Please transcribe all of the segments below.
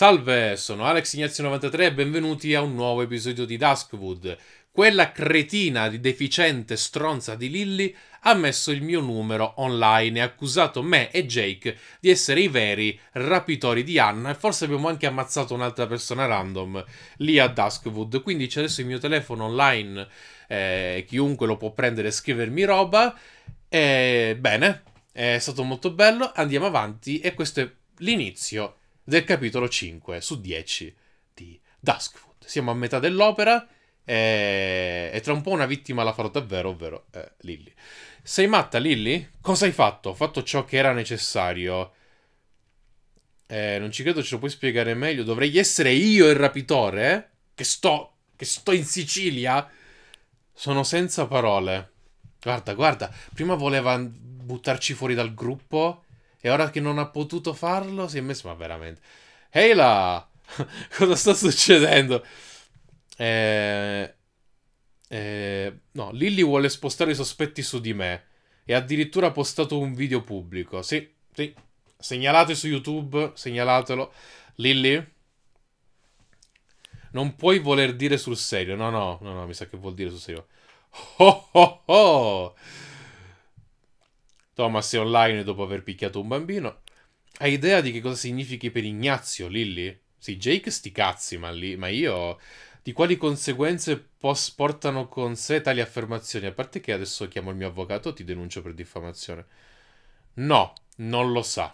Salve, sono Alex Ignazio 93 e benvenuti a un nuovo episodio di Duskwood. Quella cretina di deficiente stronza di Lilly ha messo il mio numero online e ha accusato me e Jake di essere i veri rapitori di Anna e forse abbiamo anche ammazzato un'altra persona random lì a Duskwood. Quindi c'è adesso il mio telefono online, eh, chiunque lo può prendere e scrivermi roba. E, eh, bene, è stato molto bello, andiamo avanti e questo è l'inizio del capitolo 5 su 10 di Duskwood. Siamo a metà dell'opera e, eh, e tra un po' una vittima la farò davvero, ovvero eh, Lilly. Sei matta, Lilly? Cosa hai fatto? Ho fatto ciò che era necessario. Eh, non ci credo ce lo puoi spiegare meglio. Dovrei essere io il rapitore? Eh? Che sto. che sto in Sicilia? Sono senza parole. Guarda, guarda. Prima voleva buttarci fuori dal gruppo. E ora che non ha potuto farlo, si è messo. Ma veramente. Ehi là! Cosa sta succedendo? Eh, eh, no, Lily vuole spostare i sospetti su di me. E addirittura ha postato un video pubblico. Sì, sì. Segnalate su YouTube, segnalatelo. Lily? Non puoi voler dire sul serio. No, no, no, no, mi sa che vuol dire sul serio. Oh, oh, oh! Thomas è online dopo aver picchiato un bambino. Hai idea di che cosa significhi per Ignazio, Lilly? Sì, Jake sti cazzi, ma, lì, ma io... Di quali conseguenze portano con sé tali affermazioni? A parte che adesso chiamo il mio avvocato e ti denuncio per diffamazione. No, non lo sa.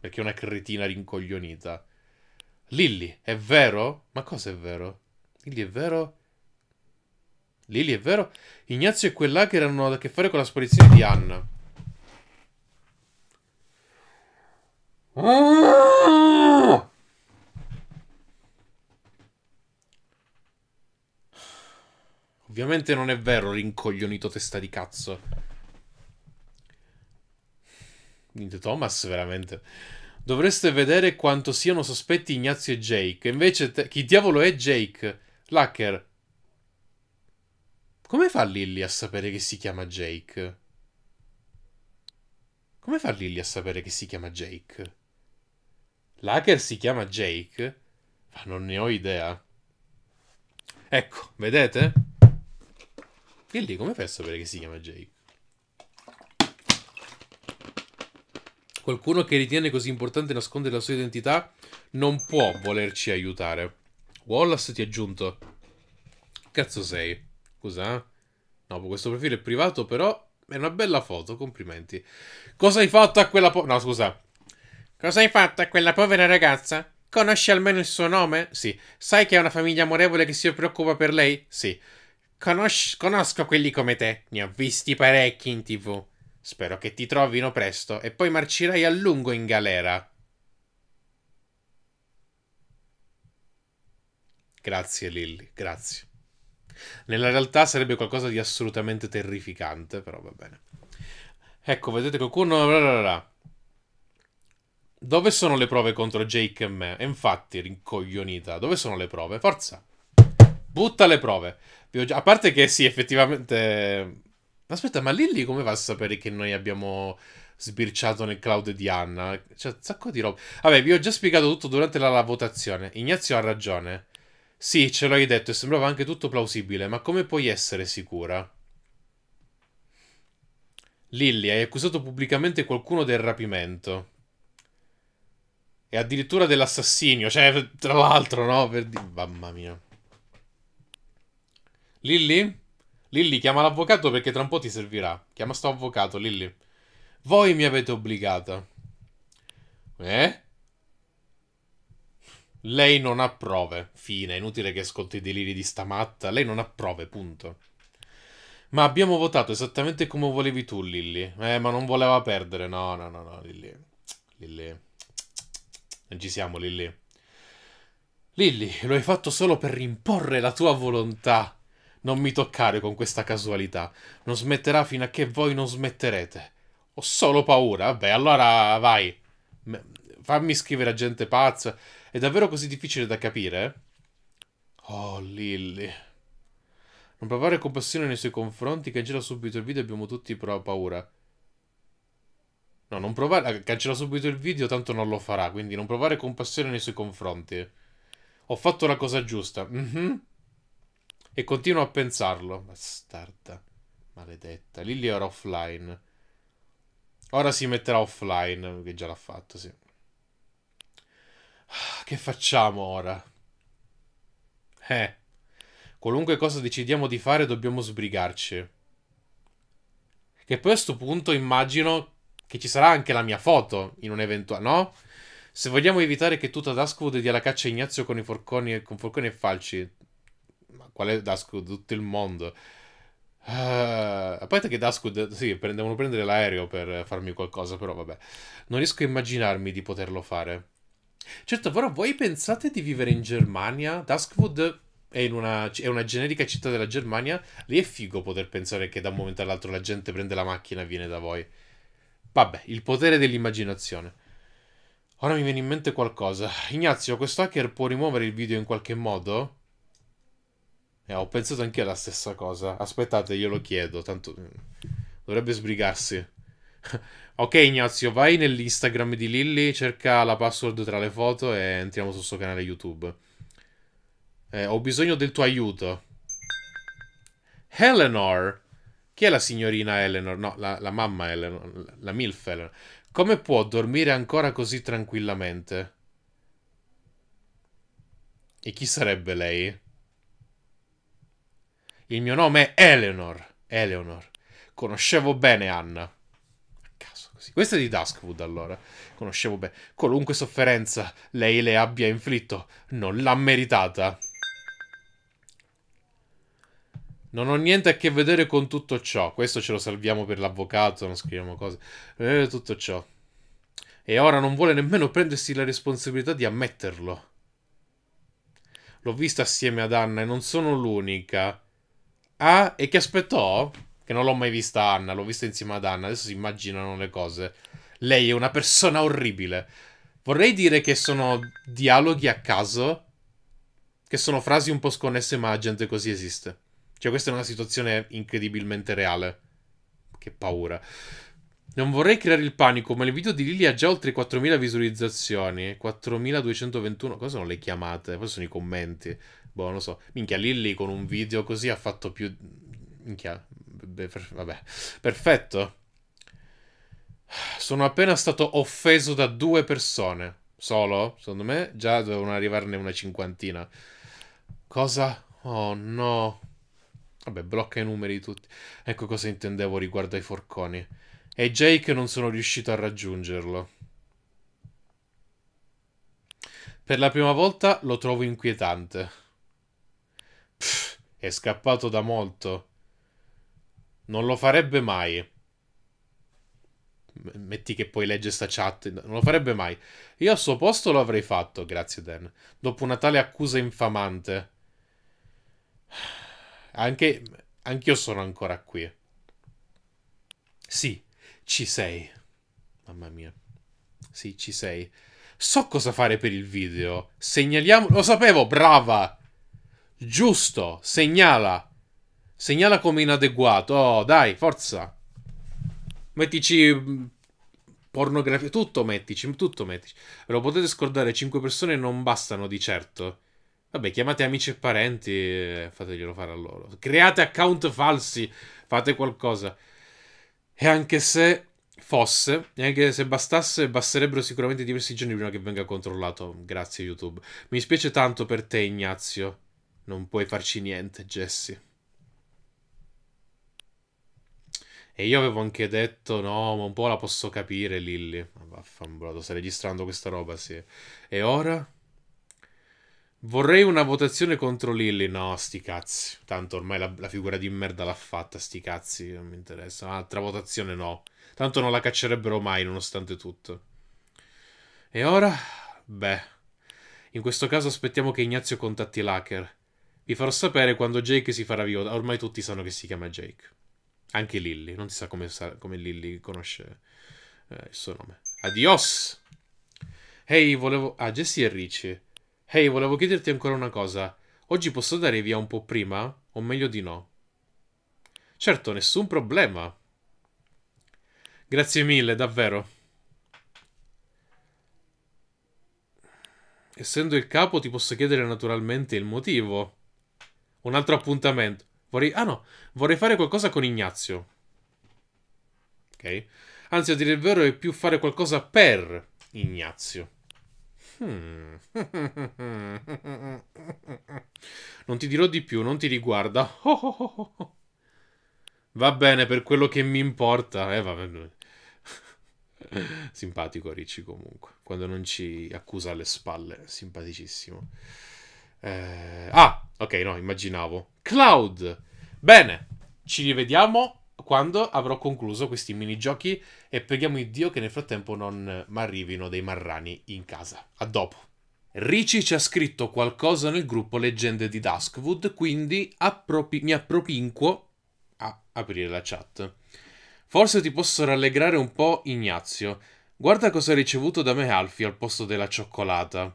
Perché è una cretina rincoglionita. Lilly, è vero? Ma cosa è vero? Lilly è vero? Lilly è vero? Ignazio è quella che erano a che fare con la sparizione di Anna. Ovviamente non è vero, rincoglionito testa di cazzo. Niente, Thomas, veramente. Dovreste vedere quanto siano sospetti Ignazio e Jake. Invece, te... chi diavolo è Jake? Lacker. Come fa Lily a sapere che si chiama Jake? Come fa Lily a sapere che si chiama Jake? L'hacker si chiama Jake, ma non ne ho idea. Ecco, vedete? E lì come fai a sapere che si chiama Jake? Qualcuno che ritiene così importante nascondere la sua identità non può volerci aiutare. Wallace ti ha aggiunto. Cazzo sei? Scusa? Eh? No, questo profilo è privato, però è una bella foto, complimenti. Cosa hai fatto a quella po... No, scusa. Cosa hai fatto a quella povera ragazza? Conosci almeno il suo nome? Sì. Sai che è una famiglia amorevole che si preoccupa per lei? Sì. Conosci conosco quelli come te. Ne ho visti parecchi in tv. Spero che ti trovino presto e poi marcirai a lungo in galera. Grazie Lilly, grazie. Nella realtà sarebbe qualcosa di assolutamente terrificante, però va bene. Ecco, vedete qualcuno... Dove sono le prove contro Jake e me? E infatti, rincoglionita, dove sono le prove? Forza. Butta le prove. A parte che sì, effettivamente... Aspetta, ma Lilly come va a sapere che noi abbiamo sbirciato nel cloud di Anna? C'è un sacco di roba. Vabbè, vi ho già spiegato tutto durante la, la votazione. Ignazio ha ragione. Sì, ce l'hai detto e sembrava anche tutto plausibile, ma come puoi essere sicura? Lilly, hai accusato pubblicamente qualcuno del rapimento. E addirittura dell'assassinio, cioè, tra l'altro, no? Per di... Mamma mia. Lilly? Lilly, chiama l'avvocato perché tra un po' ti servirà. Chiama sto avvocato, Lilly. Voi mi avete obbligata. Eh? Lei non ha prove. Fine, inutile che ascolti i deliri di stamatta. Lei non ha prove, punto. Ma abbiamo votato esattamente come volevi tu, Lilly. Eh, ma non voleva perdere. No, no, no, no, Lilly. Lilly. Non ci siamo, Lilly. Lilly, lo hai fatto solo per imporre la tua volontà. Non mi toccare con questa casualità. Non smetterà fino a che voi non smetterete. Ho solo paura. Vabbè, allora vai. Fammi scrivere a gente pazza. È davvero così difficile da capire? Oh, Lilly. Non provare compassione nei suoi confronti, cancella subito il video e abbiamo tutti paura. No, non provare. Ah, cancella subito il video, tanto non lo farà. Quindi non provare compassione nei suoi confronti. Ho fatto la cosa giusta. Mm -hmm. E continuo a pensarlo. Bastarda. Maledetta. Lily era offline. Ora si metterà offline. Che già l'ha fatto, sì. Ah, che facciamo ora? Eh. Qualunque cosa decidiamo di fare, dobbiamo sbrigarci. Che poi a questo punto immagino che ci sarà anche la mia foto in un eventuale, no? Se vogliamo evitare che tutta Duskwood dia la caccia a Ignazio con i forconi, con forconi e falci, ma qual è Duskwood? Tutto il mondo. Uh, a parte che Duskwood, sì, pre- devono prendere l'aereo per farmi qualcosa, però vabbè. Non riesco a immaginarmi di poterlo fare. Certo, però voi pensate di vivere in Germania? Duskwood è, una, è una generica città della Germania. Lì è figo poter pensare che da un momento all'altro la gente prende la macchina e viene da voi. Vabbè, il potere dell'immaginazione. Ora mi viene in mente qualcosa. Ignazio, questo hacker può rimuovere il video in qualche modo? Eh, ho pensato anche alla stessa cosa. Aspettate, glielo chiedo, tanto eh, dovrebbe sbrigarsi. ok, Ignazio, vai nell'Instagram di Lilly, cerca la password tra le foto e entriamo sul suo canale YouTube. Eh, ho bisogno del tuo aiuto. Eleanor! Chi è la signorina Eleanor? No, la, la mamma Eleanor, la MILF Eleanor. Come può dormire ancora così tranquillamente? E chi sarebbe lei? Il mio nome è Eleanor. Eleanor. Conoscevo bene Anna. A caso così. Questo è di Duskwood allora. Conoscevo bene. Qualunque sofferenza lei le abbia inflitto, non l'ha meritata. Non ho niente a che vedere con tutto ciò. Questo ce lo salviamo per l'avvocato, non scriviamo cose. Eh, tutto ciò. E ora non vuole nemmeno prendersi la responsabilità di ammetterlo. L'ho vista assieme ad Anna e non sono l'unica. Ah, e che aspettò? Che non l'ho mai vista Anna, l'ho vista insieme ad Anna. Adesso si immaginano le cose. Lei è una persona orribile. Vorrei dire che sono dialoghi a caso, che sono frasi un po' sconnesse, ma la gente così esiste. Cioè, questa è una situazione incredibilmente reale. Che paura. Non vorrei creare il panico, ma il video di Lily ha già oltre 4.000 visualizzazioni. 4.221. Cosa sono le chiamate? Poi sono i commenti. Boh, non lo so. Minchia, Lily con un video così ha fatto più... Minchia. Beh, per... Vabbè. Perfetto. Sono appena stato offeso da due persone. Solo? Secondo me già dovevano arrivarne una cinquantina. Cosa? Oh no. Vabbè, blocca i numeri tutti. Ecco cosa intendevo riguardo ai forconi. E Jake non sono riuscito a raggiungerlo. Per la prima volta lo trovo inquietante. Pff, è scappato da molto. Non lo farebbe mai. Metti che poi legge sta chat. Non lo farebbe mai. Io al suo posto lo avrei fatto, grazie Dan. Dopo una tale accusa infamante. Anche anch'io sono ancora qui. Sì, ci sei. Mamma mia. Sì, ci sei. So cosa fare per il video. Segnaliamo... Lo sapevo, brava! Giusto, segnala. Segnala come inadeguato. Oh, dai, forza. Mettici mm, pornografia, tutto mettici, tutto mettici. Ve lo potete scordare, 5 persone non bastano di certo. Vabbè, chiamate amici e parenti e fateglielo fare a loro. Create account falsi, fate qualcosa. E anche se fosse, e anche se bastasse, basterebbero sicuramente diversi giorni prima che venga controllato. Grazie YouTube. Mi spiace tanto per te, Ignazio. Non puoi farci niente, Jesse. E io avevo anche detto, no, ma un po' la posso capire, Lilly. Ma vaffanculo, sto registrando questa roba, sì. E ora? Vorrei una votazione contro Lilly. No, sti cazzi. Tanto ormai la, la figura di merda l'ha fatta, sti cazzi. Non mi interessa. Un'altra votazione no. Tanto non la caccerebbero mai, nonostante tutto. E ora? Beh. In questo caso aspettiamo che Ignazio contatti l'hacker. Vi farò sapere quando Jake si farà vivo. Ormai tutti sanno che si chiama Jake. Anche Lilly. Non si sa come, come Lilly conosce eh, il suo nome. Adios! Ehi, hey, volevo... Ah, Jesse e Richie. Ehi, hey, volevo chiederti ancora una cosa. Oggi posso dare via un po' prima? O meglio di no? Certo, nessun problema. Grazie mille, davvero. Essendo il capo ti posso chiedere naturalmente il motivo. Un altro appuntamento. Vorrei... Ah no, vorrei fare qualcosa con Ignazio. Ok. Anzi, a dire il vero è più fare qualcosa per Ignazio. Hmm. Non ti dirò di più, non ti riguarda. Oh oh oh Va bene, per quello che mi importa. Eh, vabbè. Simpatico Ricci comunque, quando non ci accusa alle spalle, simpaticissimo. Eh... Ah, ok, no, immaginavo. Cloud. Bene, ci rivediamo quando avrò concluso questi minigiochi e preghiamo Dio che nel frattempo non mi arrivino dei marrani in casa. A dopo. Ricci ci ha scritto qualcosa nel gruppo Leggende di Duskwood, quindi appropi- mi appropinquo a aprire la chat. Forse ti posso rallegrare un po', Ignazio. Guarda cosa ha ricevuto da me Alfie al posto della cioccolata.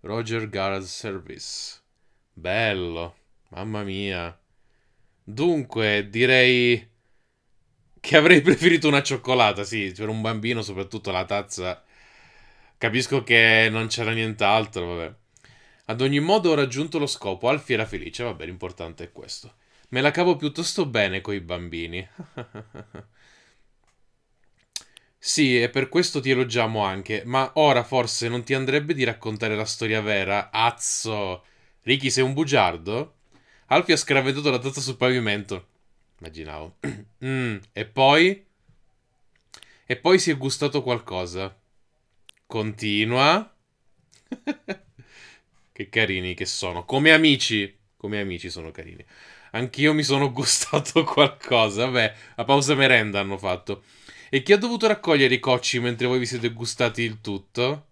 Roger Guard Service. Bello, mamma mia. Dunque, direi che avrei preferito una cioccolata, sì, per un bambino soprattutto la tazza. Capisco che non c'era nient'altro, vabbè. Ad ogni modo ho raggiunto lo scopo, Alfie era felice, vabbè, l'importante è questo. Me la cavo piuttosto bene coi bambini. sì, e per questo ti elogiamo anche, ma ora forse non ti andrebbe di raccontare la storia vera? Azzo! Ricky, sei un bugiardo? Alfie ha scraventato la tazza sul pavimento. Immaginavo. mm, e poi? E poi si è gustato qualcosa. Continua. che carini che sono. Come amici. Come amici sono carini. Anch'io mi sono gustato qualcosa. Vabbè, la pausa merenda hanno fatto. E chi ha dovuto raccogliere i cocci mentre voi vi siete gustati il tutto?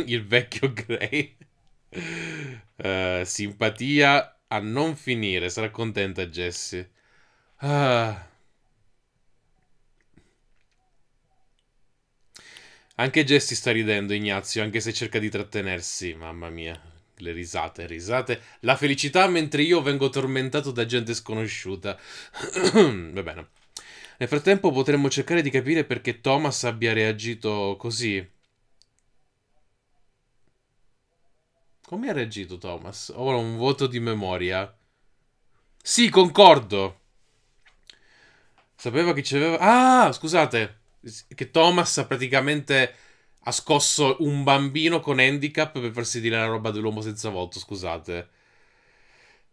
il vecchio Grey. Uh, eh, simpatia a non finire. Sarà contenta Jessie. Ah. Anche Jesse sta ridendo, Ignazio, anche se cerca di trattenersi. Mamma mia, le risate, risate. La felicità mentre io vengo tormentato da gente sconosciuta. Va bene. Nel frattempo potremmo cercare di capire perché Thomas abbia reagito così. Come ha reagito Thomas? Ora un voto di memoria. Sì, concordo. Sapeva che c'aveva... Ah, scusate! Che Thomas ha praticamente ha scosso un bambino con handicap per farsi dire la roba dell'uomo senza volto, scusate.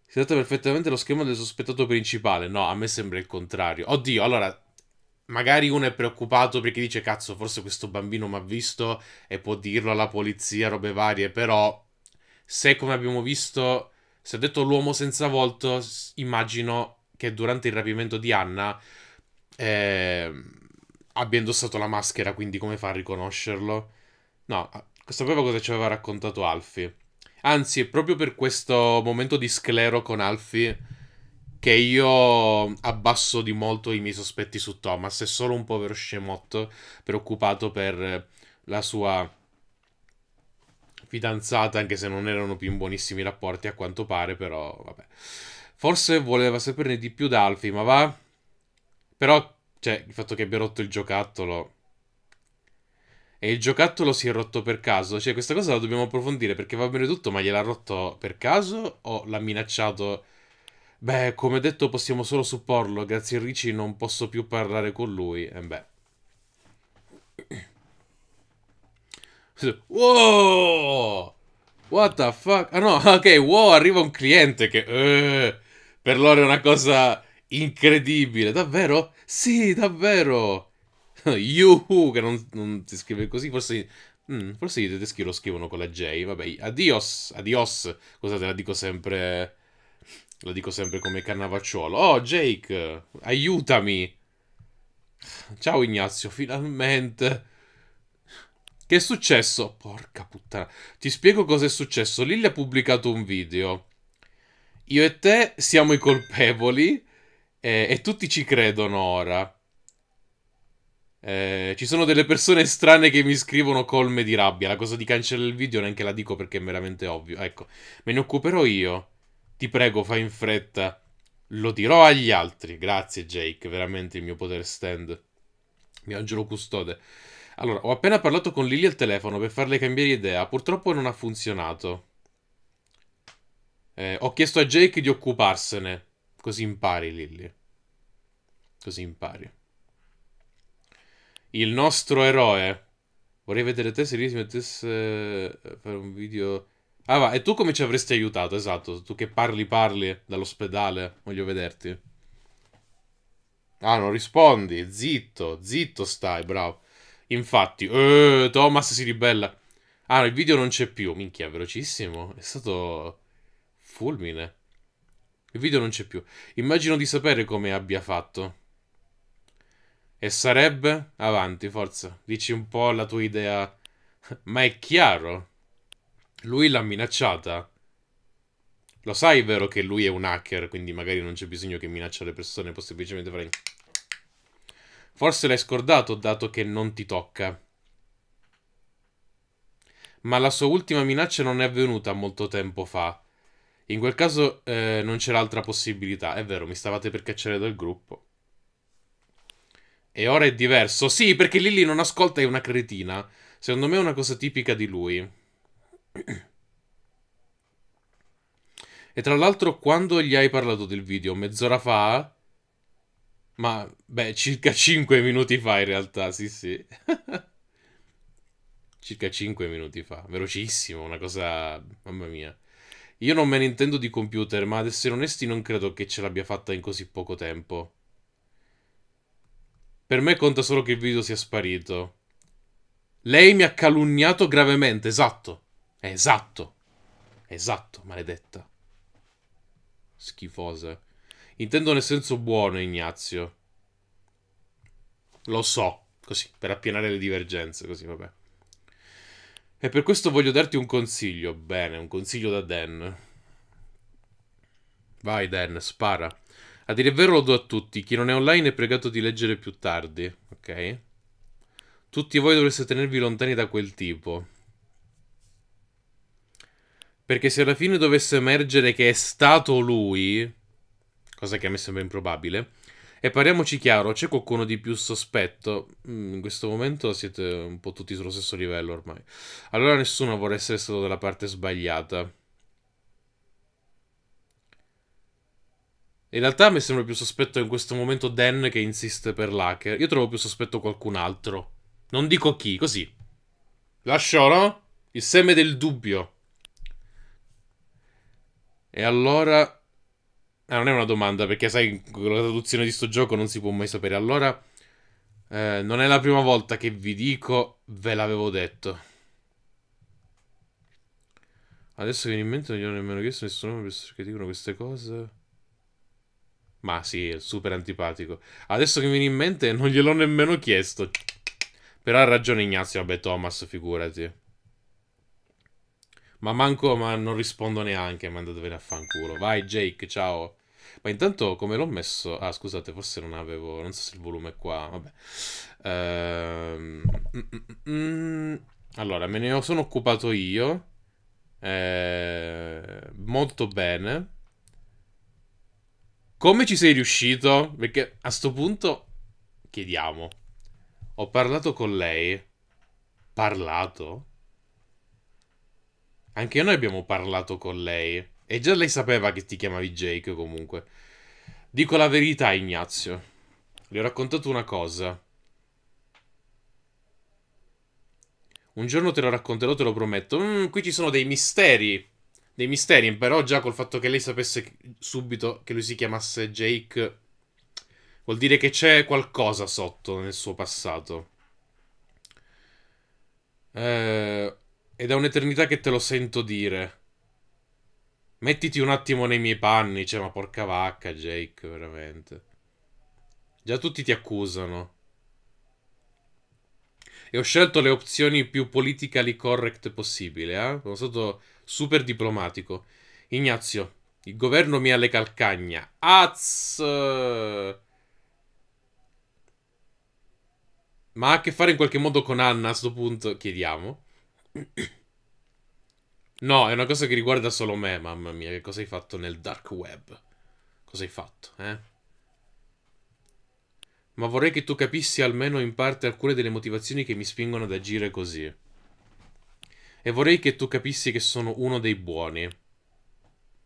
Si tratta perfettamente lo schema del sospettato principale. No, a me sembra il contrario. Oddio, allora... Magari uno è preoccupato perché dice cazzo, forse questo bambino mi ha visto e può dirlo alla polizia, robe varie, però se come abbiamo visto, se ha detto l'uomo senza volto, immagino che durante il rapimento di Anna eh, abbia indossato la maschera, quindi come fa a riconoscerlo? No, sapeva cosa ci aveva raccontato Alfie. Anzi, è proprio per questo momento di sclero con Alfie che io abbasso di molto i miei sospetti su Thomas. È solo un povero scemotto preoccupato per la sua fidanzata, anche se non erano più in buonissimi rapporti a quanto pare, però vabbè. Forse voleva saperne di più da Alfie, ma va, però, cioè, il fatto che abbia rotto il giocattolo... E il giocattolo si è rotto per caso? Cioè, questa cosa la dobbiamo approfondire, perché va bene tutto, ma gliel'ha rotto per caso o l'ha minacciato... Beh, come detto, possiamo solo supporlo. Grazie a Ricci non posso più parlare con lui. E eh, beh. Wow! What the fuck? Ah no, ok, wow, arriva un cliente che... Uh, per loro è una cosa... Incredibile, davvero? Sì, davvero! Yuhu, che non, non, si scrive così, forse... Mm, forse i tedeschi lo scrivono con la J, vabbè, adios, adios, scusate, la dico sempre, la dico sempre come cannavacciuolo. Oh, Jake, aiutami! Ciao Ignazio, finalmente! Che è successo? Porca puttana, ti spiego cosa è successo. Lilly ha pubblicato un video. Io e te siamo i colpevoli eh, e tutti ci credono ora. Eh, ci sono delle persone strane che mi scrivono colme di rabbia. La cosa di cancellare il video neanche la dico perché è veramente ovvio. Ecco, me ne occuperò io. Ti prego, fai in fretta. Lo dirò agli altri. Grazie, Jake. Veramente il mio potere stand. Mio angelo custode. Allora, ho appena parlato con Lily al telefono per farle cambiare idea. Purtroppo non ha funzionato. Eh, ho chiesto a Jake di occuparsene. Così impari, Lilly. Così impari. Il nostro eroe. Vorrei vedere te se Lilly si mettesse a eh, fare un video... Ah va, e tu come ci avresti aiutato? Esatto, tu che parli parli dall'ospedale, voglio vederti. Ah, non rispondi, zitto, zitto stai, bravo. Infatti, eh, Thomas si ribella. Ah, il video non c'è più, minchia, velocissimo. È stato fulmine. Il video non c'è più. Immagino di sapere come abbia fatto. E sarebbe? Avanti, forza. Dici un po' la tua idea. Ma è chiaro. Lui l'ha minacciata. Lo sai, vero, che lui è un hacker, quindi magari non c'è bisogno che minaccia le persone, può semplicemente fare... Forse l'hai scordato, dato che non ti tocca. Ma la sua ultima minaccia non è avvenuta molto tempo fa. In quel caso eh, non c'era altra possibilità, è vero, mi stavate per cacciare dal gruppo. E ora è diverso. Sì, perché Lily non ascolta, è una cretina. Secondo me è una cosa tipica di lui. E tra l'altro, quando gli hai parlato del video? Mezz'ora fa? Ma, beh, circa 5 minuti fa in realtà, sì sì. circa 5 minuti fa, velocissimo, una cosa... mamma mia. Io non me ne intendo di computer, ma ad essere onesti non credo che ce l'abbia fatta in così poco tempo. Per me conta solo che il video sia sparito. Lei mi ha calunniato gravemente, esatto. Esatto. Esatto, maledetta. Schifosa. Intendo nel senso buono, Ignazio. Lo so, così, per appianare le divergenze, così, vabbè. E per questo voglio darti un consiglio. Bene, un consiglio da Dan. Vai, Dan, spara. A dire il vero lo do a tutti. Chi non è online è pregato di leggere più tardi, ok? Tutti voi dovreste tenervi lontani da quel tipo. Perché se alla fine dovesse emergere che è stato lui, cosa che a me sembra improbabile, e parliamoci chiaro, c'è qualcuno di più sospetto? Mm, in questo momento siete un po' tutti sullo stesso livello ormai. Allora nessuno vorrà essere stato dalla parte sbagliata. In realtà mi sembra più sospetto in questo momento Dan che insiste per l'hacker. Io trovo più sospetto qualcun altro. Non dico chi, così. Lascio, no? Il seme del dubbio. E allora Ah, non è una domanda, perché sai, con la traduzione di sto gioco non si può mai sapere. Allora, eh, non è la prima volta che vi dico, ve l'avevo detto. Adesso viene in mente, non gli ho nemmeno chiesto nessun nome perché dicono queste cose. Ma sì, è super antipatico. Adesso che mi viene in mente, non gliel'ho nemmeno chiesto. Però ha ragione Ignazio, vabbè Thomas, figurati. Ma manco, ma non rispondo neanche, mandatevene a fanculo. Vai Jake, ciao. Ma intanto come l'ho messo... Ah, scusate, forse non avevo... Non so se il volume è qua, vabbè. Ehm... Mm, mm, mm, allora, me ne sono occupato io. Eh... Molto bene. Come ci sei riuscito? Perché a sto punto... Chiediamo. Ho parlato con lei. Parlato? Anche noi abbiamo parlato con lei. E già lei sapeva che ti chiamavi Jake comunque. Dico la verità, Ignazio. Le ho raccontato una cosa. Un giorno te lo racconterò, te lo prometto. Mm, qui ci sono dei misteri. Dei misteri, però già col fatto che lei sapesse subito che lui si chiamasse Jake... Vuol dire che c'è qualcosa sotto nel suo passato. Eh, è da un'eternità che te lo sento dire. Mettiti un attimo nei miei panni, cioè, ma porca vacca, Jake, veramente. Già tutti ti accusano. E ho scelto le opzioni più politically correct possibile, eh? Sono stato super diplomatico. Ignazio, il governo mi ha le calcagna. Az! Ma ha a che fare in qualche modo con Anna a questo punto? Chiediamo. No, è una cosa che riguarda solo me, mamma mia, che cosa hai fatto nel dark web? Cosa hai fatto, eh? Ma vorrei che tu capissi almeno in parte alcune delle motivazioni che mi spingono ad agire così. E vorrei che tu capissi che sono uno dei buoni.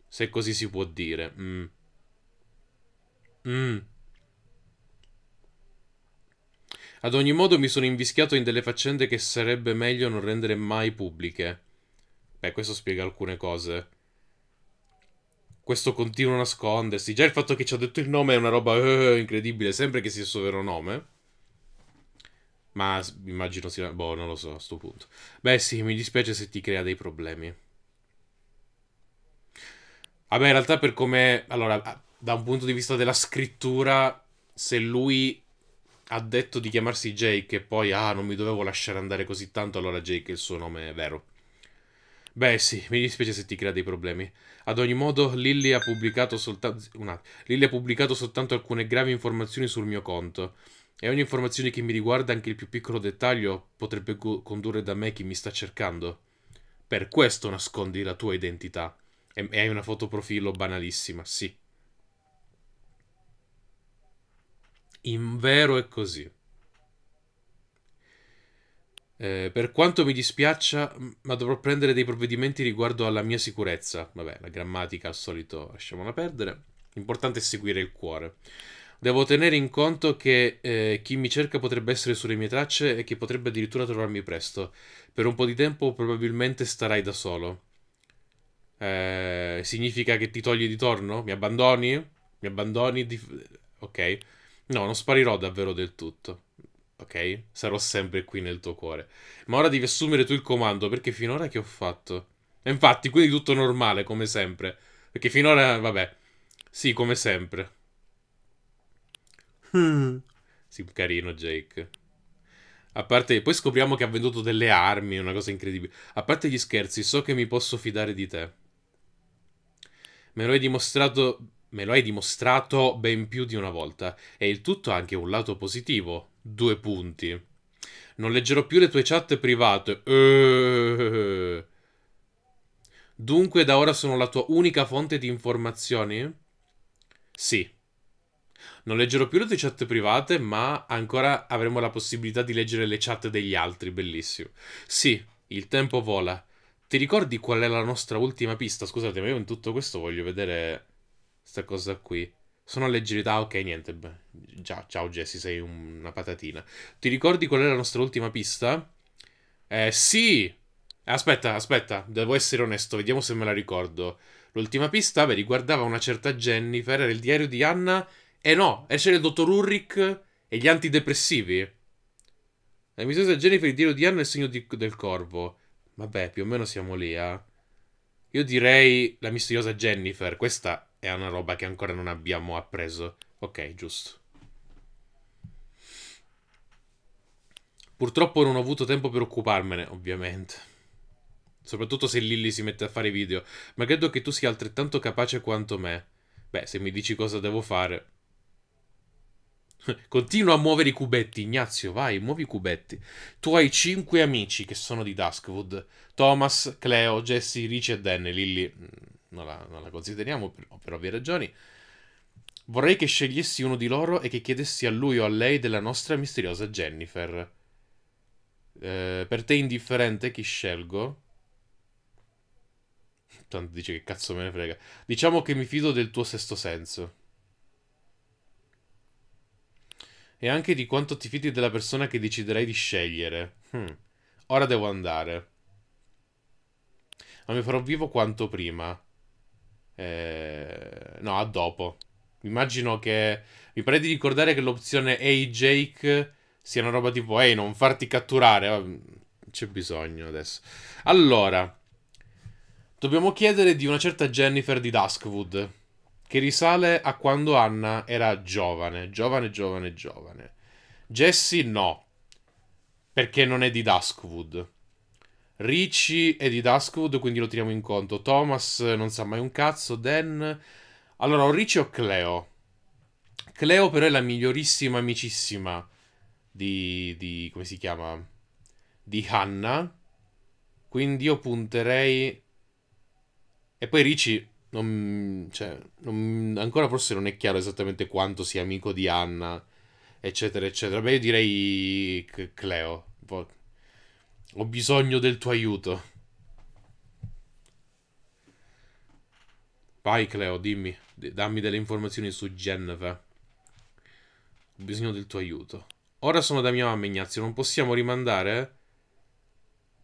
Se così si può dire. Mm. Mm. Ad ogni modo mi sono invischiato in delle faccende che sarebbe meglio non rendere mai pubbliche. Beh, questo spiega alcune cose. Questo continuo nascondersi. Già il fatto che ci ha detto il nome è una roba uh, incredibile. Sempre che sia il suo vero nome. Ma immagino sia... Boh, non lo so a sto punto. Beh sì, mi dispiace se ti crea dei problemi. Vabbè, in realtà per come... Allora, da un punto di vista della scrittura, se lui ha detto di chiamarsi Jake e poi, ah, non mi dovevo lasciare andare così tanto, allora Jake è il suo nome vero. Beh sì, mi dispiace se ti crea dei problemi. Ad ogni modo, Lilly ha pubblicato, solta... Lilly ha pubblicato soltanto alcune gravi informazioni sul mio conto. E ogni informazione che mi riguarda, anche il più piccolo dettaglio, potrebbe condurre da me chi mi sta cercando. Per questo nascondi la tua identità. E, e hai una fotoprofilo banalissima, sì. In vero è così. Eh, per quanto mi dispiaccia, ma dovrò prendere dei provvedimenti riguardo alla mia sicurezza. Vabbè, la grammatica al solito lasciamola perdere. L'importante è seguire il cuore. Devo tenere in conto che eh, chi mi cerca potrebbe essere sulle mie tracce e che potrebbe addirittura trovarmi presto. Per un po' di tempo probabilmente starai da solo. Eh, significa che ti togli di torno? Mi abbandoni? Mi abbandoni? Di... Ok. No, non sparirò davvero del tutto ok? Sarò sempre qui nel tuo cuore. Ma ora devi assumere tu il comando, perché finora che ho fatto? E infatti, quindi tutto normale, come sempre. Perché finora, vabbè, sì, come sempre. Hmm. Sì, carino Jake. A parte, poi scopriamo che ha venduto delle armi, una cosa incredibile. A parte gli scherzi, so che mi posso fidare di te. Me lo hai dimostrato, me lo hai dimostrato ben più di una volta. E il tutto ha anche un lato positivo, Due punti. Non leggerò più le tue chat private. Eeeh. Dunque, da ora sono la tua unica fonte di informazioni? Sì. Non leggerò più le tue chat private, ma ancora avremo la possibilità di leggere le chat degli altri. Bellissimo. Sì, il tempo vola. Ti ricordi qual è la nostra ultima pista? Scusate, ma io in tutto questo voglio vedere Questa cosa qui. Sono leggerità, ok, niente. Beh. Già, ciao Jesse, sei un, una patatina. Ti ricordi qual è la nostra ultima pista? Eh, sì! Aspetta, aspetta, devo essere onesto, vediamo se me la ricordo. L'ultima pista, beh, riguardava una certa Jennifer, era il diario di Anna. E eh no, e c'era il dottor Urric e gli antidepressivi. La eh, misura del Jennifer, il diario di Anna e il segno di, del corvo. Vabbè, più o meno siamo lì, eh. Io direi la misteriosa Jennifer, questa è una roba che ancora non abbiamo appreso. Ok, giusto. Purtroppo non ho avuto tempo per occuparmene, ovviamente. Soprattutto se Lilly si mette a fare video. Ma credo che tu sia altrettanto capace quanto me. Beh, se mi dici cosa devo fare... Continua a muovere i cubetti, Ignazio, vai, muovi i cubetti. Tu hai cinque amici che sono di Duskwood. Thomas, Cleo, Jesse, Rich e Dan. Lilly mm non la, non la consideriamo per, per ovvie ragioni. Vorrei che scegliessi uno di loro e che chiedessi a lui o a lei della nostra misteriosa Jennifer. Eh, per te indifferente chi scelgo? Tanto dice che cazzo me ne frega. Diciamo che mi fido del tuo sesto senso. E anche di quanto ti fidi della persona che deciderai di scegliere. Hmm. Ora devo andare. Ma mi farò vivo quanto prima. Eh, no, a dopo. Immagino che. Mi pare di ricordare che l'opzione Ehi hey Jake sia una roba tipo Ehi, non farti catturare. Oh, c'è bisogno adesso. Allora. Dobbiamo chiedere di una certa Jennifer di Duskwood, che risale a quando Anna era giovane, giovane, giovane, giovane. Jessie no, perché non è di Duskwood. Ricci e di Duskwood, quindi lo tiriamo in conto. Thomas non sa mai un cazzo, Dan... Allora, ho Ricci o Cleo? Cleo però è la migliorissima amicissima di... di come si chiama? Di Hanna. Quindi io punterei... E poi Ricci, non, cioè, non, ancora forse non è chiaro esattamente quanto sia amico di Hanna, eccetera, eccetera. Beh, io direi Cleo. Ho bisogno del tuo aiuto. Vai Cleo, dimmi, dammi delle informazioni su Genova. Ho bisogno del tuo aiuto. Ora sono da mia mamma Ignazio, non possiamo rimandare?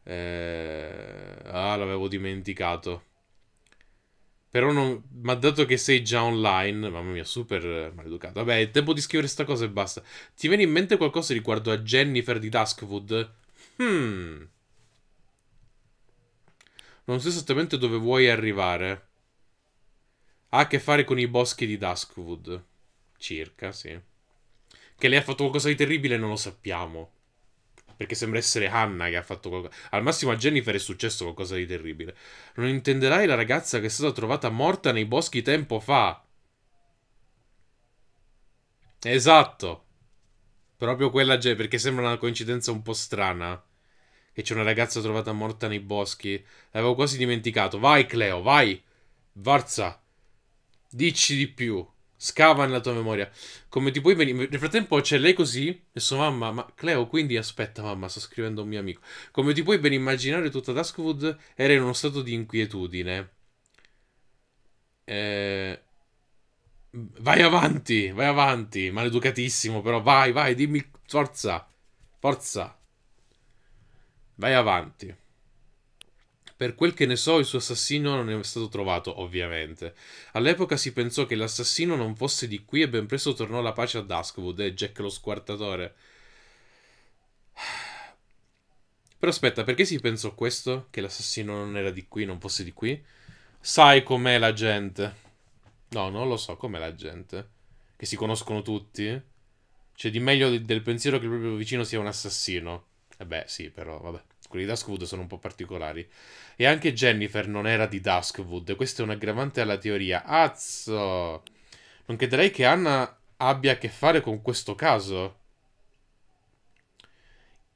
Eh... Ah, l'avevo dimenticato. Però non... Ma dato che sei già online, mamma mia, super maleducato. Vabbè, è tempo di scrivere sta cosa e basta. Ti viene in mente qualcosa riguardo a Jennifer di Duskwood? Hmm. Non so esattamente dove vuoi arrivare. Ha a che fare con i boschi di Duskwood. Circa, sì. Che lei ha fatto qualcosa di terribile non lo sappiamo. Perché sembra essere Hannah che ha fatto qualcosa. Al massimo a Jennifer è successo qualcosa di terribile. Non intenderai la ragazza che è stata trovata morta nei boschi tempo fa. Esatto. Proprio quella J, perché sembra una coincidenza un po' strana. Che c'è una ragazza trovata morta nei boschi. L'avevo quasi dimenticato. Vai, Cleo, vai. Varza. Dici di più. Scava nella tua memoria. Come ti puoi venire? Nel frattempo c'è lei così. E sua mamma. Ma Cleo, quindi aspetta, mamma. Sto scrivendo a un mio amico. Come ti puoi ben immaginare, tutta Duskwood era in uno stato di inquietudine. Eh. Vai avanti, vai avanti, maleducatissimo, però vai, vai, dimmi forza, forza. Vai avanti. Per quel che ne so, il suo assassino non è stato trovato, ovviamente. All'epoca si pensò che l'assassino non fosse di qui e ben presto tornò la pace a Duskwood e eh, Jack lo squartatore. Però aspetta, perché si pensò questo? Che l'assassino non era di qui, non fosse di qui? Sai com'è la gente. No, non lo so, com'è la gente? Che si conoscono tutti? C'è di meglio del pensiero che il proprio vicino sia un assassino. E eh beh, sì, però, vabbè quelli di Duskwood sono un po' particolari. E anche Jennifer non era di Duskwood. Questo è un aggravante alla teoria. Azzo! Non crederei che Anna abbia a che fare con questo caso?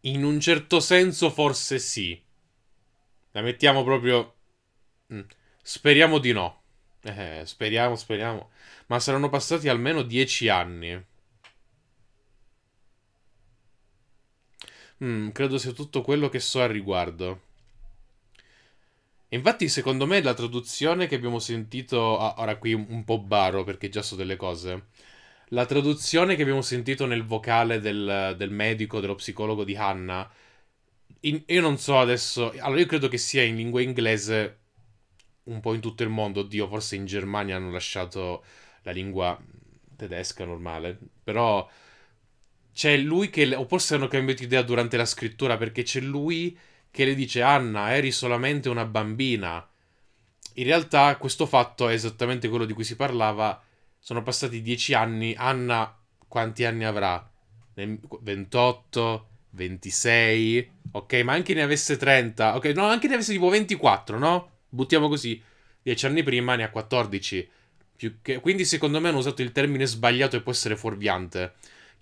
In un certo senso forse sì. La mettiamo proprio... Mm, speriamo di no. Eh, speriamo, speriamo. Ma saranno passati almeno dieci anni. Mm, credo sia tutto quello che so al riguardo. Infatti, secondo me, la traduzione che abbiamo sentito. Ah, ora qui un po' baro perché già so delle cose. La traduzione che abbiamo sentito nel vocale del, del medico, dello psicologo di Hannah. In, io non so adesso. Allora, io credo che sia in lingua inglese un po' in tutto il mondo. Oddio, forse in Germania hanno lasciato la lingua tedesca normale. Però c'è lui che... o forse hanno cambiato idea durante la scrittura perché c'è lui che le dice Anna, eri solamente una bambina. In realtà questo fatto è esattamente quello di cui si parlava. Sono passati dieci anni, Anna quanti anni avrà? 28, 26, ok, ma anche ne avesse 30, ok, no, anche ne avesse tipo 24, no? Buttiamo così, dieci anni prima ne ha 14. Che... Quindi secondo me hanno usato il termine sbagliato e può essere fuorviante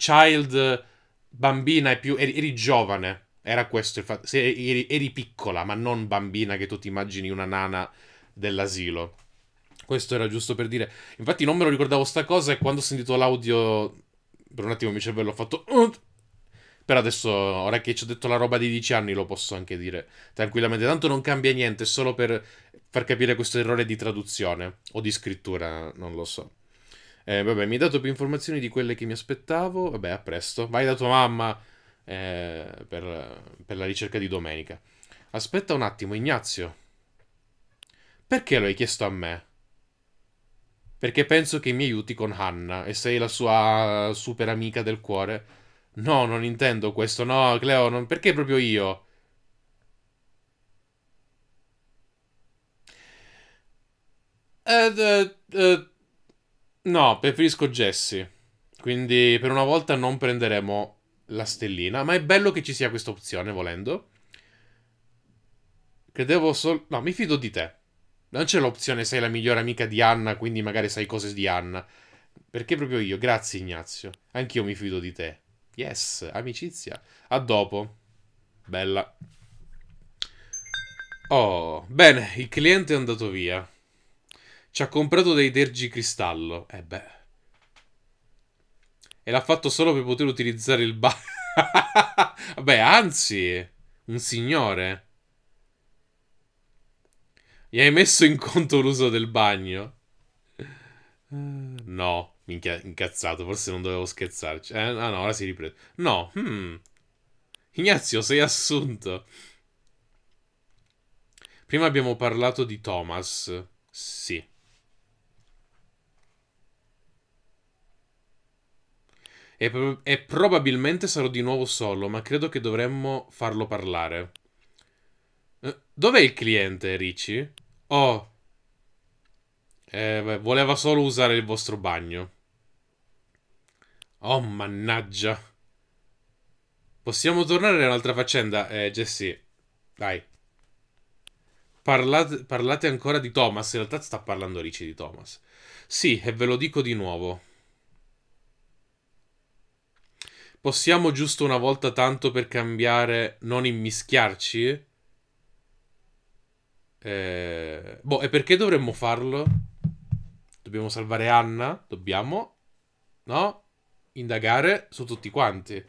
child bambina e più... Eri, eri giovane, era questo il fatto. Eri, eri, piccola, ma non bambina che tu ti immagini una nana dell'asilo. Questo era giusto per dire. Infatti non me lo ricordavo sta cosa e quando ho sentito l'audio... Per un attimo mi cervello ho fatto... Però adesso, ora che ci ho detto la roba di 10 anni, lo posso anche dire tranquillamente. Tanto non cambia niente, è solo per far capire questo errore di traduzione o di scrittura, non lo so. Eh, vabbè, mi hai dato più informazioni di quelle che mi aspettavo. Vabbè, a presto. Vai da tua mamma eh, per, per la ricerca di domenica. Aspetta un attimo, Ignazio. Perché lo hai chiesto a me? Perché penso che mi aiuti con Hanna e sei la sua super amica del cuore. No, non intendo questo. No, Cleo, non... perché proprio io? Eh... uh, uh, No, preferisco Jesse. Quindi per una volta non prenderemo la stellina. Ma è bello che ci sia questa opzione, volendo. Credevo solo... No, mi fido di te. Non c'è l'opzione sei la migliore amica di Anna, quindi magari sai cose di Anna. Perché proprio io? Grazie Ignazio. Anch'io mi fido di te. Yes, amicizia. A dopo. Bella. Oh, bene, il cliente è andato via. Ci ha comprato dei dergi cristallo. E eh beh. E l'ha fatto solo per poter utilizzare il bar. Vabbè, anzi, un signore. Gli hai messo in conto l'uso del bagno? Eh, no, minchia, incazzato, forse non dovevo scherzarci. Eh, ah no, ora si riprende. No, hmm. Ignazio, sei assunto. Prima abbiamo parlato di Thomas. Sì. E, e probabilmente sarò di nuovo solo, ma credo che dovremmo farlo parlare. Eh, dov'è il cliente, Ricci? Oh. Eh, beh, voleva solo usare il vostro bagno. Oh, mannaggia. Possiamo tornare a un'altra faccenda, eh, Jesse. Dai. Parlate, parlate ancora di Thomas. In realtà sta parlando Ricci di Thomas. Sì, e ve lo dico di nuovo. possiamo giusto una volta tanto per cambiare non immischiarci? Eh, boh, e perché dovremmo farlo? Dobbiamo salvare Anna? Dobbiamo? No? Indagare su tutti quanti.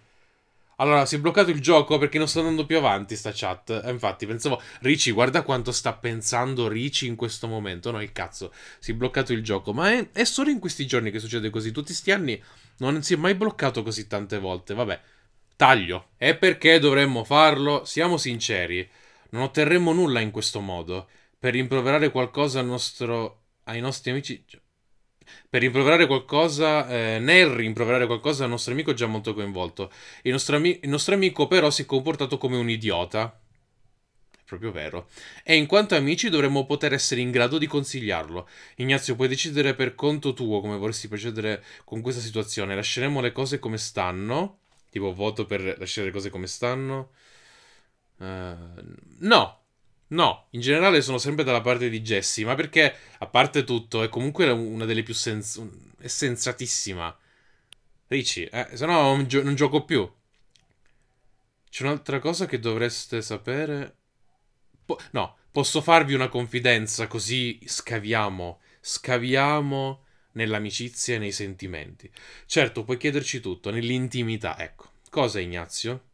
Allora, si è bloccato il gioco perché non sta andando più avanti sta chat. Eh, infatti, pensavo, Ricci, guarda quanto sta pensando Ricci in questo momento. No, il cazzo, si è bloccato il gioco. Ma è, è solo in questi giorni che succede così. Tutti sti anni non si è mai bloccato così tante volte. Vabbè, taglio. E perché dovremmo farlo? Siamo sinceri. Non otterremo nulla in questo modo. Per rimproverare qualcosa al nostro... ai nostri amici... Cioè, per rimproverare qualcosa, eh, nel rimproverare qualcosa il nostro amico è già molto coinvolto. Il nostro, ami il nostro amico però si è comportato come un idiota. È proprio vero. E in quanto amici dovremmo poter essere in grado di consigliarlo. Ignazio, puoi decidere per conto tuo come vorresti procedere con questa situazione. Lasceremo le cose come stanno. Tipo voto per lasciare le cose come stanno. Uh, no, No, in generale sono sempre dalla parte di Jessie, ma perché, a parte tutto, è comunque una delle più sens è sensatissima. Ricci, eh, se no non, gio non gioco più. C'è un'altra cosa che dovreste sapere. Po no, posso farvi una confidenza così scaviamo. Scaviamo nell'amicizia e nei sentimenti. Certo, puoi chiederci tutto, nell'intimità, ecco. Cosa, Ignazio?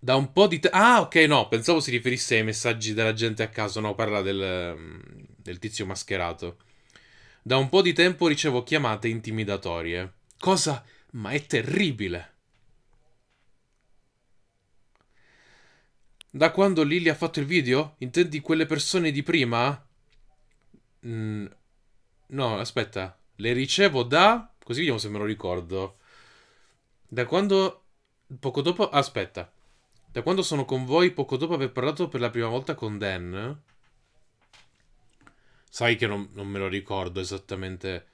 Da un po' di tempo. Ah, ok, no, pensavo si riferisse ai messaggi della gente a caso. No, parla del, mm, del tizio mascherato. Da un po' di tempo ricevo chiamate intimidatorie. Cosa? Ma è terribile! Da quando Lily ha fatto il video? Intendi quelle persone di prima? Mm, no, aspetta. Le ricevo da... Così vediamo se me lo ricordo. Da quando... Poco dopo... Aspetta. Da quando sono con voi, poco dopo aver parlato per la prima volta con Dan... Sai che non, non me lo ricordo esattamente...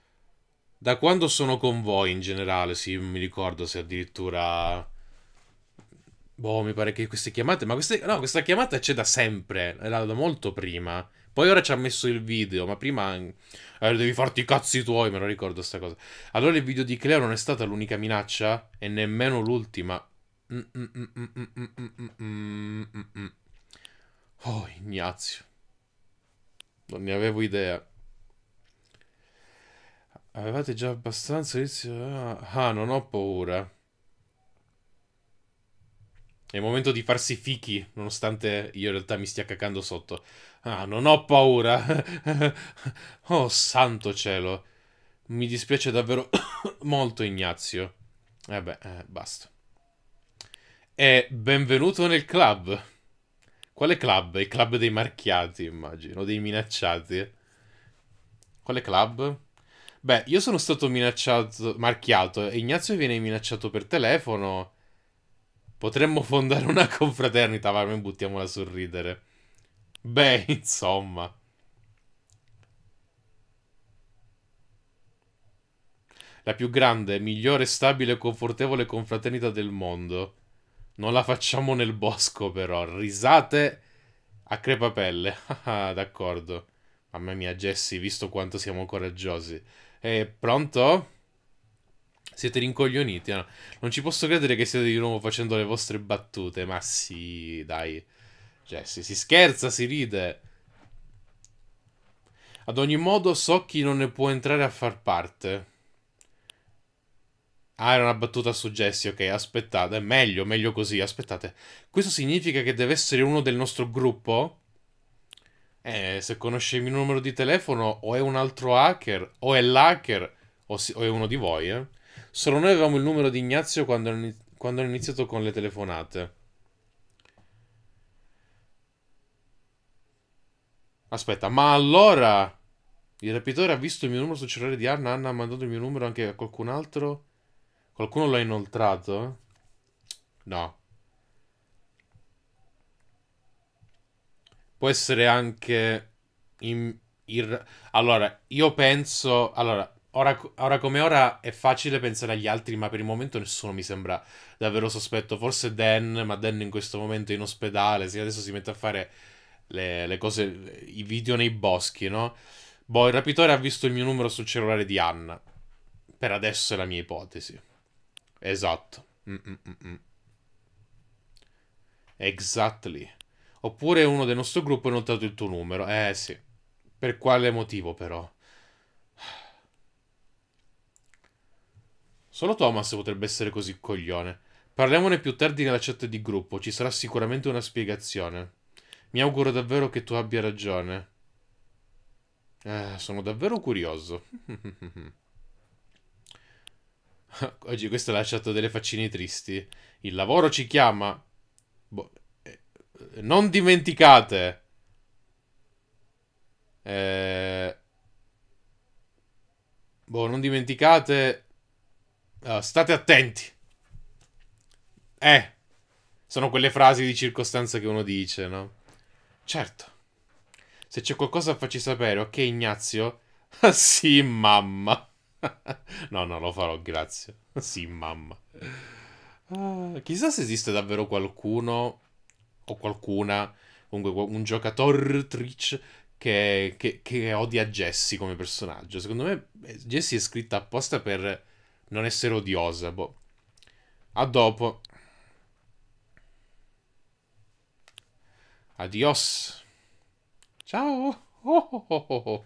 Da quando sono con voi in generale, sì, mi ricordo se addirittura... Boh, mi pare che queste chiamate... Ma queste... No, questa chiamata c'è da sempre, era da molto prima. Poi ora ci ha messo il video, ma prima... Eh, devi farti i cazzi tuoi, me lo ricordo sta cosa. Allora il video di Cleo non è stata l'unica minaccia? E nemmeno l'ultima? Oh, Ignazio. Non ne avevo idea. Avevate già abbastanza inizio? Ah, non ho paura. È il momento di farsi fichi, nonostante io in realtà mi stia cacando sotto. Ah, non ho paura. oh, santo cielo. Mi dispiace davvero molto, Ignazio. Vabbè, eh, basta e benvenuto nel club. Quale club? Il club dei marchiati, immagino, dei minacciati. Quale club? Beh, io sono stato minacciato, marchiato, e Ignazio viene minacciato per telefono. Potremmo fondare una confraternita, va, noi buttiamola a sorridere. Beh, insomma. La più grande, migliore, stabile e confortevole confraternita del mondo. Non la facciamo nel bosco però, risate a crepapelle. Ah, ah, d'accordo. Mamma mia, Jesse, visto quanto siamo coraggiosi. Eh, pronto? Siete rincoglioniti? No? Eh? Non ci posso credere che siete di nuovo facendo le vostre battute, ma sì, dai. Jesse, si scherza, si ride. Ad ogni modo so chi non ne può entrare a far parte. Ah, era una battuta su Jesse, ok, aspettate, meglio, meglio così, aspettate. Questo significa che deve essere uno del nostro gruppo? Eh, se conosce il mio numero di telefono, o è un altro hacker, o è l'hacker, o, si- o è uno di voi, eh. Solo noi avevamo il numero di Ignazio quando, in- quando hanno iniziato con le telefonate. Aspetta, ma allora... Il rapitore ha visto il mio numero sul cellulare di Anna, Anna ha mandato il mio numero anche a qualcun altro? Qualcuno l'ha inoltrato? No. Può essere anche... In, in, allora, io penso... Allora, ora, ora, come ora è facile pensare agli altri, ma per il momento nessuno mi sembra davvero sospetto. Forse Dan, ma Dan in questo momento è in ospedale, se adesso si mette a fare le, le cose, i video nei boschi, no? Boh, il rapitore ha visto il mio numero sul cellulare di Anna. Per adesso è la mia ipotesi. Esatto. Mm-mm-mm. Exactly. Oppure uno del nostro gruppo ha notato il tuo numero. Eh sì. Per quale motivo però? Solo Thomas potrebbe essere così coglione. Parliamone più tardi nella chat di gruppo, ci sarà sicuramente una spiegazione. Mi auguro davvero che tu abbia ragione. Eh, sono davvero curioso. Oggi questo ha lasciato delle faccine tristi. Il lavoro ci chiama. Boh, eh, non dimenticate. Eh... Boh, non dimenticate. Uh, state attenti. Eh. Sono quelle frasi di circostanza che uno dice, no? Certo. Se c'è qualcosa facci sapere, ok Ignazio? sì, mamma no, no, lo farò, grazie. Sì, mamma. Ah, chissà se esiste davvero qualcuno o qualcuna, comunque un giocatore trich che, che, che, odia Jessie come personaggio. Secondo me Jessie è scritta apposta per non essere odiosa. Boh. A dopo. Adios. Ciao. Oh, oh, oh, oh, oh.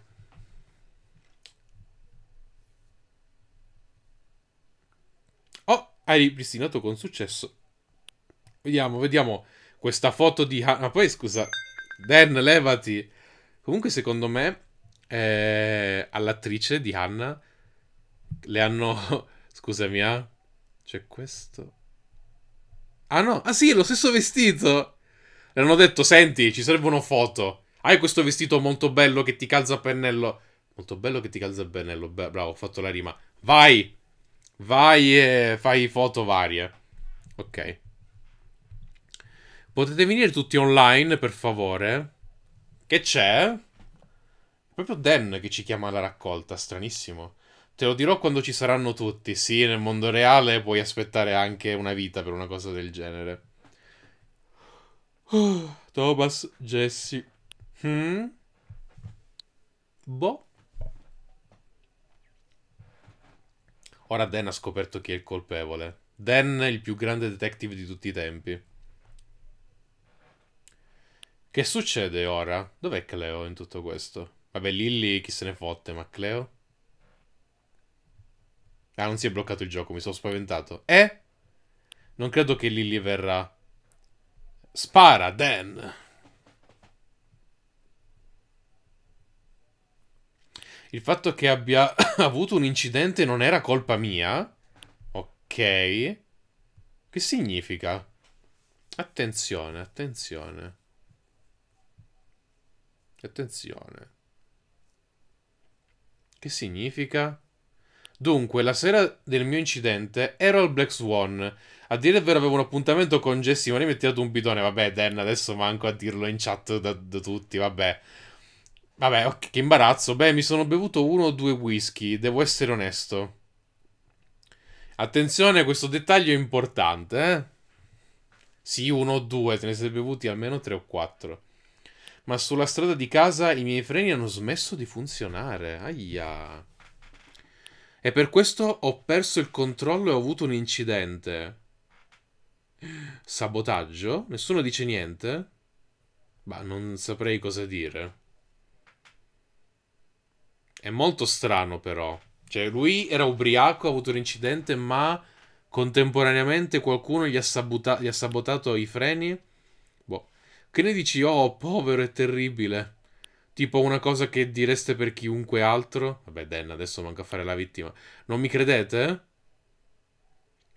hai ripristinato con successo. Vediamo, vediamo questa foto di... Ha Ma poi scusa, Dan, levati! Comunque secondo me eh, all'attrice di Hanna le hanno... Scusami, ah. C'è questo. Ah no, ah sì, lo stesso vestito. Le hanno detto, senti, ci servono foto. Hai questo vestito molto bello che ti calza a pennello. Molto bello che ti calza a pennello. Beh, bravo, ho fatto la rima. Vai! Vai e fai foto varie. Ok. Potete venire tutti online, per favore? Che c'è? Proprio Dan che ci chiama alla raccolta, stranissimo. Te lo dirò quando ci saranno tutti. Sì, nel mondo reale puoi aspettare anche una vita per una cosa del genere. Thomas, Jesse. Hmm? Boh. Ora Dan ha scoperto chi è il colpevole. Dan è il più grande detective di tutti i tempi. Che succede ora? Dov'è Cleo in tutto questo? Vabbè, Lilly chi se ne fotte, ma Cleo? Ah, non si è bloccato il gioco, mi sono spaventato. Eh? Non credo che Lilly verrà. Spara, Dan! il fatto che abbia avuto un incidente non era colpa mia. Ok. Che significa? Attenzione, attenzione. Attenzione. Che significa? Dunque, la sera del mio incidente ero al Black Swan. A dire il vero avevo un appuntamento con Jessie, ma ne mi ha tirato un bidone. Vabbè, Dan, adesso manco a dirlo in chat da, da tutti, vabbè. Vabbè, ok, che imbarazzo. Beh, mi sono bevuto uno o due whisky, devo essere onesto. Attenzione, questo dettaglio è importante, eh? Sì, uno o due, te ne sei bevuti almeno tre o quattro. Ma sulla strada di casa i miei freni hanno smesso di funzionare. Aia. E per questo ho perso il controllo e ho avuto un incidente. Sabotaggio? Nessuno dice niente? Ma non saprei cosa dire. È molto strano però. Cioè, lui era ubriaco, ha avuto un incidente, ma contemporaneamente qualcuno gli ha, sabuta- gli ha sabotato i freni. Boh. Che ne dici? Oh, povero e terribile. Tipo una cosa che direste per chiunque altro. Vabbè, Dan, adesso manca fare la vittima. Non mi credete?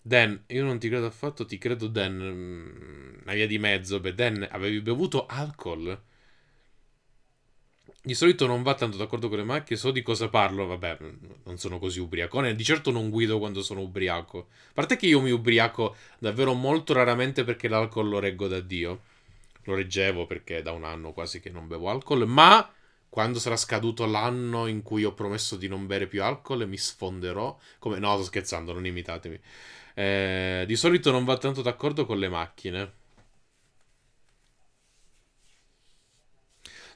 Dan, io non ti credo affatto, ti credo Dan. Mm, una via di mezzo. Beh, Dan, avevi bevuto alcol? di solito non va tanto d'accordo con le macchie, so di cosa parlo, vabbè, non sono così ubriacone, eh, di certo non guido quando sono ubriaco. A parte che io mi ubriaco davvero molto raramente perché l'alcol lo reggo da Dio. Lo reggevo perché da un anno quasi che non bevo alcol, ma quando sarà scaduto l'anno in cui ho promesso di non bere più alcol mi sfonderò come... No, sto scherzando, non imitatemi. Eh, di solito non va tanto d'accordo con le macchine.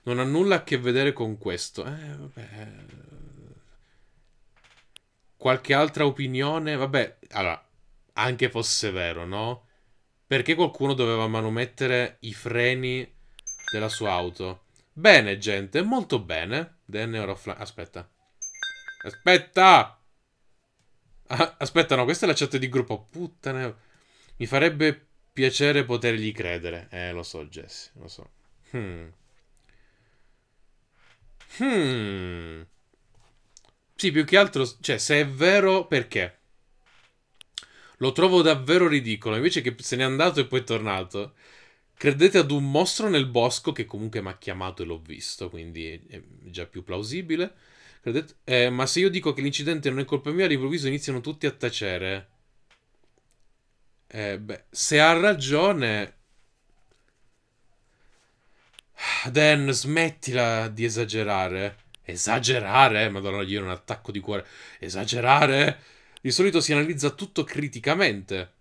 non ha nulla a che vedere con questo. Eh, vabbè. Eh. Qualche altra opinione? Vabbè, allora, anche fosse vero, no? Perché qualcuno doveva manomettere i freni della sua auto? Bene, gente, molto bene. DN Euroflan... Aspetta. Aspetta! Ah, aspetta, no, questa è la chat di gruppo. Puttane... Mi farebbe piacere potergli credere. Eh, lo so, Jesse, lo so. Hmm. Hmm. Sì, più che altro, cioè, se è vero, perché? Lo trovo davvero ridicolo. Invece che se n'è andato e poi è tornato. Credete ad un mostro nel bosco che comunque mi ha chiamato e l'ho visto, quindi è già più plausibile. Credete... Eh, ma se io dico che l'incidente non è colpa mia, all'improvviso iniziano tutti a tacere. Eh, beh, se ha ragione, Dan, smettila di esagerare. Esagerare? Madonna, gli era un attacco di cuore. Esagerare? Di solito si analizza tutto criticamente.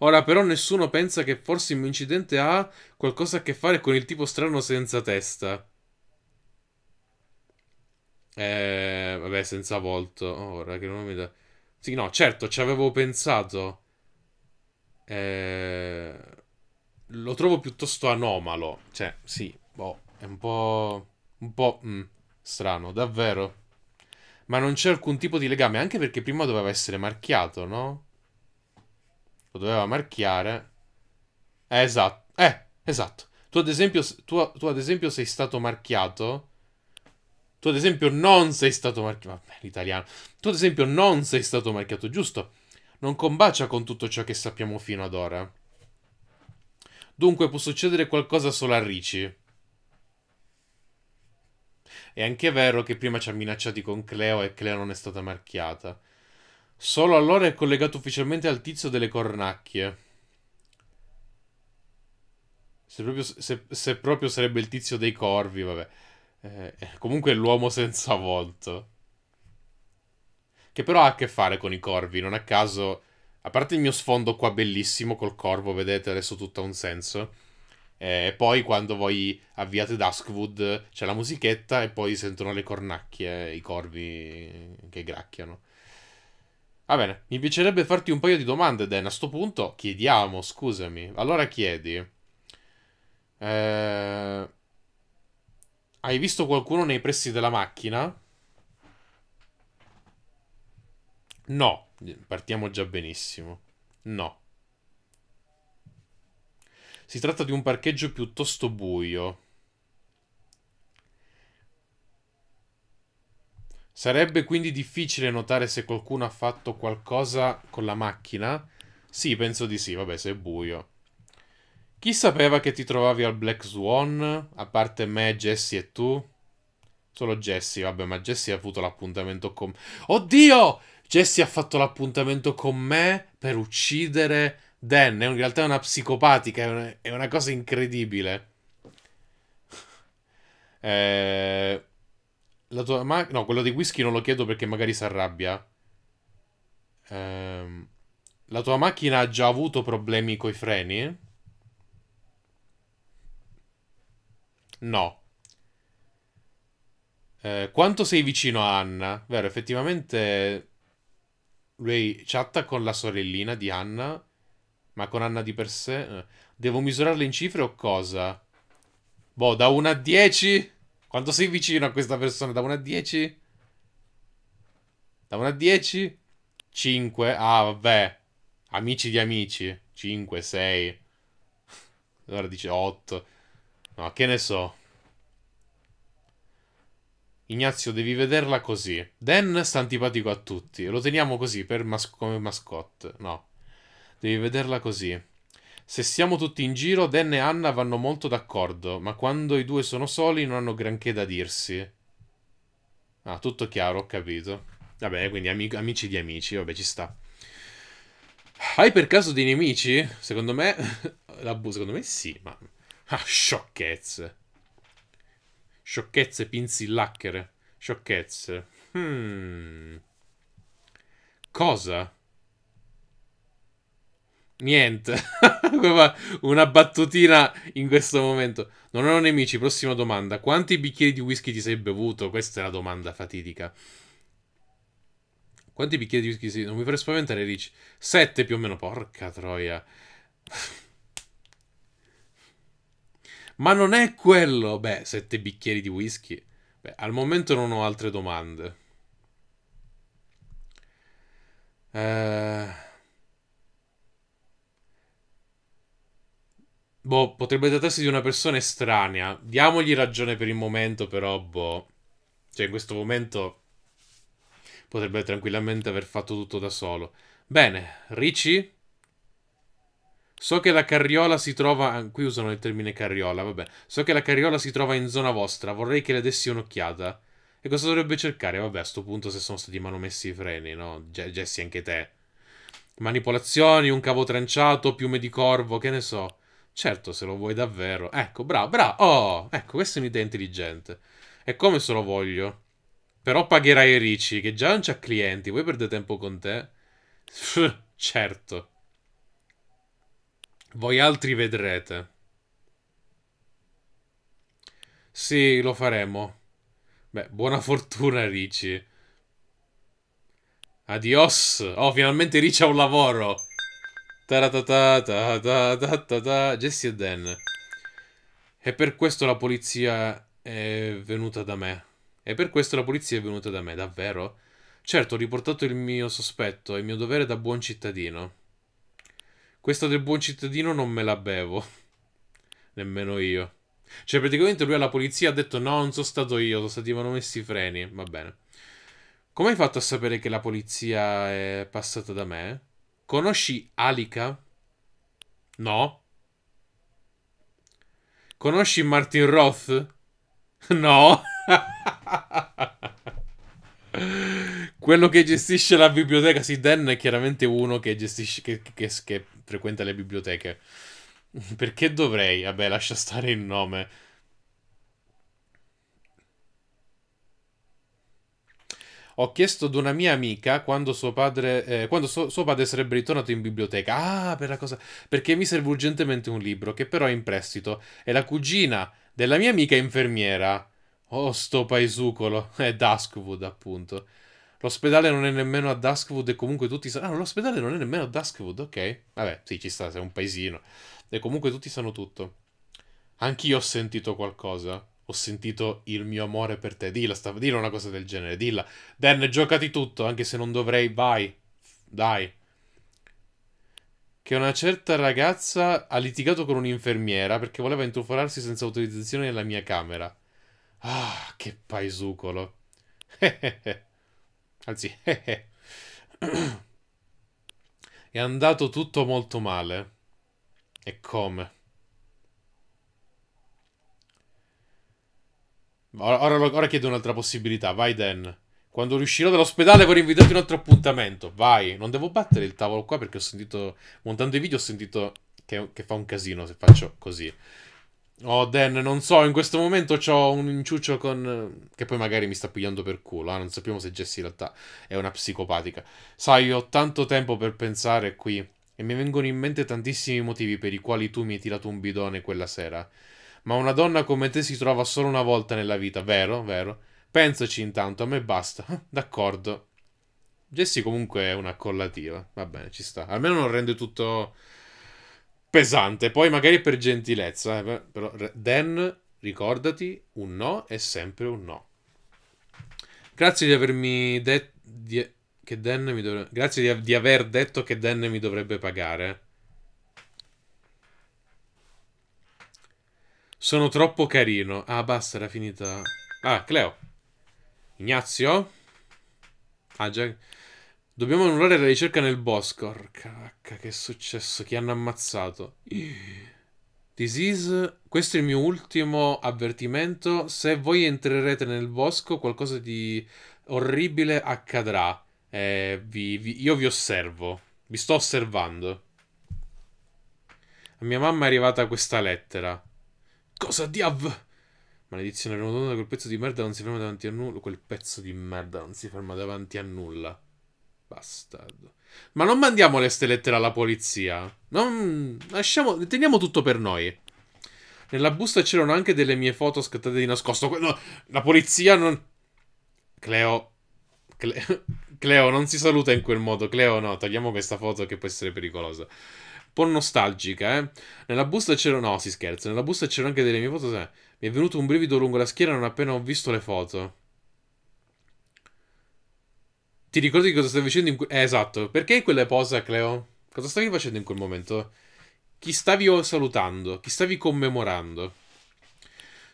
Ora però nessuno pensa che forse un incidente ha qualcosa a che fare con il tipo strano senza testa. Eh, vabbè, senza volto. Ora oh, che non mi dà... Sì, no, certo, ci avevo pensato. Eh, lo trovo piuttosto anomalo. Cioè, sì, boh, è un po'... un po' mh, mm, strano, davvero. Ma non c'è alcun tipo di legame, anche perché prima doveva essere marchiato, no? Lo doveva marchiare. Eh, esatto. Eh, esatto. Tu ad esempio, tu, tu ad esempio sei stato marchiato... Tu ad esempio non sei stato marchiato. Vabbè, l'italiano. Tu ad esempio non sei stato marchiato, giusto? non combacia con tutto ciò che sappiamo fino ad ora. Dunque può succedere qualcosa solo a Ricci. È anche vero che prima ci ha minacciati con Cleo e Cleo non è stata marchiata. Solo allora è collegato ufficialmente al tizio delle cornacchie. Se proprio, se, se proprio sarebbe il tizio dei corvi, vabbè. Eh, comunque è l'uomo senza volto che però ha a che fare con i corvi, non a caso, a parte il mio sfondo qua bellissimo col corvo, vedete adesso tutto ha un senso. E eh, poi quando voi avviate Duskwood c'è la musichetta e poi sentono le cornacchie, i corvi che gracchiano. Va bene, mi piacerebbe farti un paio di domande, Dan. A sto punto chiediamo, scusami. Allora chiedi. Eh... Hai visto qualcuno nei pressi della macchina? No, partiamo già benissimo. No. Si tratta di un parcheggio piuttosto buio. Sarebbe quindi difficile notare se qualcuno ha fatto qualcosa con la macchina? Sì, penso di sì, vabbè, se è buio. Chi sapeva che ti trovavi al Black Swan, a parte me, Jesse e tu? Solo Jesse, vabbè, ma Jesse ha avuto l'appuntamento con... Oddio! Jesse ha fatto l'appuntamento con me per uccidere Dan. In realtà è una psicopatica, è una, è una cosa incredibile. eh, la tua ma- no, quello di whisky non lo chiedo perché magari si arrabbia. Eh, la tua macchina ha già avuto problemi coi freni? No. Eh, quanto sei vicino a Anna? Vero, effettivamente lui chatta con la sorellina di Anna, ma con Anna di per sé. Eh. Devo misurarla in cifre o cosa? Boh, da 1 a 10? Quanto sei vicino a questa persona? Da 1 a 10? Da 1 a 10? 5. Ah, vabbè. Amici di amici. 5, 6. Allora dice 8. No, che ne so. Ignazio, devi vederla così. Dan sta antipatico a tutti. Lo teniamo così mas come mascotte. No. Devi vederla così. Se siamo tutti in giro, Dan e Anna vanno molto d'accordo, ma quando i due sono soli non hanno granché da dirsi. Ah, tutto chiaro, ho capito. Vabbè, quindi ami amici di amici, vabbè, ci sta. Hai per caso dei nemici? Secondo me... secondo me sì, ma... Ah, sciocchezze. Sciocchezze pinzillacchere. Sciocchezze. Hmm. Cosa? Niente. Una battutina in questo momento. Non ho nemici, prossima domanda. Quanti bicchieri di whisky ti sei bevuto? Questa è la domanda fatidica. Quanti bicchieri di whisky? Sì, non mi farei spaventare, Rich. Sette più o meno, porca troia. Ma non è quello! Beh, sette bicchieri di whisky. Beh, al momento non ho altre domande. Eh... Boh, potrebbe trattarsi di una persona estranea. Diamogli ragione per il momento, però, boh. Cioè, in questo momento potrebbe tranquillamente aver fatto tutto da solo. Bene, Richie? So che la carriola si trova. Ah, qui usano il termine carriola, vabbè. So che la carriola si trova in zona vostra, vorrei che le dessi un'occhiata. E cosa dovrebbe cercare? Vabbè, a sto punto se sono stati manomessi i freni, no? Jesse, anche te. Manipolazioni, un cavo tranciato, piume di corvo, che ne so. Certo, se lo vuoi davvero. Ecco, bravo, bravo. Oh, ecco, questa è un'idea intelligente. E come se lo voglio. Però pagherai Ricci, che già non c'ha clienti. Vuoi perdere tempo con te? certo. Voi altri vedrete. Sì, lo faremo. Beh, buona fortuna, Ricci. Adios. Oh, finalmente Ricci ha un lavoro. Taratata, Jesse e Dan. E per questo la polizia è venuta da me. E per questo la polizia è venuta da me, davvero? Certo, ho riportato il mio sospetto, è il mio dovere da buon cittadino. Questo del buon cittadino non me la bevo. Nemmeno io. Cioè, praticamente lui alla polizia ha detto: No, non sono stato io, sono stati manomessi i freni. Va bene. Come hai fatto a sapere che la polizia è passata da me? Conosci Alica? No. Conosci Martin Roth? No. Quello che gestisce la biblioteca Siden è chiaramente uno che gestisce. Che, che, che, frequenta le biblioteche. Perché dovrei? Vabbè, lascia stare il nome. Ho chiesto ad una mia amica quando suo padre, eh, quando so, suo padre sarebbe ritornato in biblioteca. Ah, per la cosa. Perché mi serve urgentemente un libro, che però è in prestito. È la cugina della mia amica infermiera. Oh, sto paesucolo. È Duskwood, appunto. L'ospedale non è nemmeno a Duskwood e comunque tutti sanno... Ah, l'ospedale non è nemmeno a Duskwood, ok. Vabbè, sì, ci sta, sei un paesino. E comunque tutti sanno tutto. Anch'io ho sentito qualcosa. Ho sentito il mio amore per te. Dilla, sta... Dilla una cosa del genere, dilla. Dan, giocati tutto, anche se non dovrei. Vai. Dai. Che una certa ragazza ha litigato con un'infermiera perché voleva intrufolarsi senza autorizzazione nella mia camera. Ah, che paesucolo. Anzi, è andato tutto molto male. E come? Ora, ora, ora chiedo un'altra possibilità. Vai, Dan. Quando riuscirò dall'ospedale vorrei invitarti un altro appuntamento. Vai. Non devo battere il tavolo qua perché ho sentito... Montando i video ho sentito che, che fa un casino se faccio così. Oh, Dan, non so, in questo momento ho un inciuccio con... Che poi magari mi sta pigliando per culo, eh? non sappiamo se Jessie in realtà è una psicopatica. Sai, io ho tanto tempo per pensare qui e mi vengono in mente tantissimi motivi per i quali tu mi hai tirato un bidone quella sera. Ma una donna come te si trova solo una volta nella vita, vero? Vero? Pensaci intanto, a me basta. D'accordo. Jessie comunque è una collativa, va bene, ci sta. Almeno non rende tutto pesante. Poi magari per gentilezza, eh, però Dan, ricordati, un no è sempre un no. Grazie di avermi detto di che Dan mi dovrebbe Grazie di, di aver detto che Dan mi dovrebbe pagare. Sono troppo carino. Ah, basta, era finita. Ah, Cleo. Ignazio? Ah, già... Dobbiamo annullare la ricerca nel bosco. Orca vacca, che è successo? Chi hanno ammazzato? Disease, questo è il mio ultimo avvertimento. Se voi entrerete nel bosco, qualcosa di orribile accadrà. Eh, vi, vi, io vi osservo. Vi sto osservando. A mia mamma è arrivata questa lettera. Cosa diav? Maledizione, rotonda, quel pezzo di merda non si ferma davanti a nulla. Quel pezzo di merda non si ferma davanti a nulla. Bastardo. Ma non mandiamo queste lettere alla polizia. Non... Lasciamo... Teniamo tutto per noi. Nella busta c'erano anche delle mie foto scattate di nascosto. No, la polizia non... Cleo... Cle... Cleo, non si saluta in quel modo. Cleo, no, togliamo questa foto che può essere pericolosa. Un po' nostalgica, eh. Nella busta c'erano... No, si scherza. Nella busta c'erano anche delle mie foto. Mi è venuto un brivido lungo la schiena non appena ho visto le foto. Ti ricordi cosa stavi facendo in que- eh, esatto, perché quella posa, Cleo? Cosa stavi facendo in quel momento? Chi stavi salutando? Chi stavi commemorando?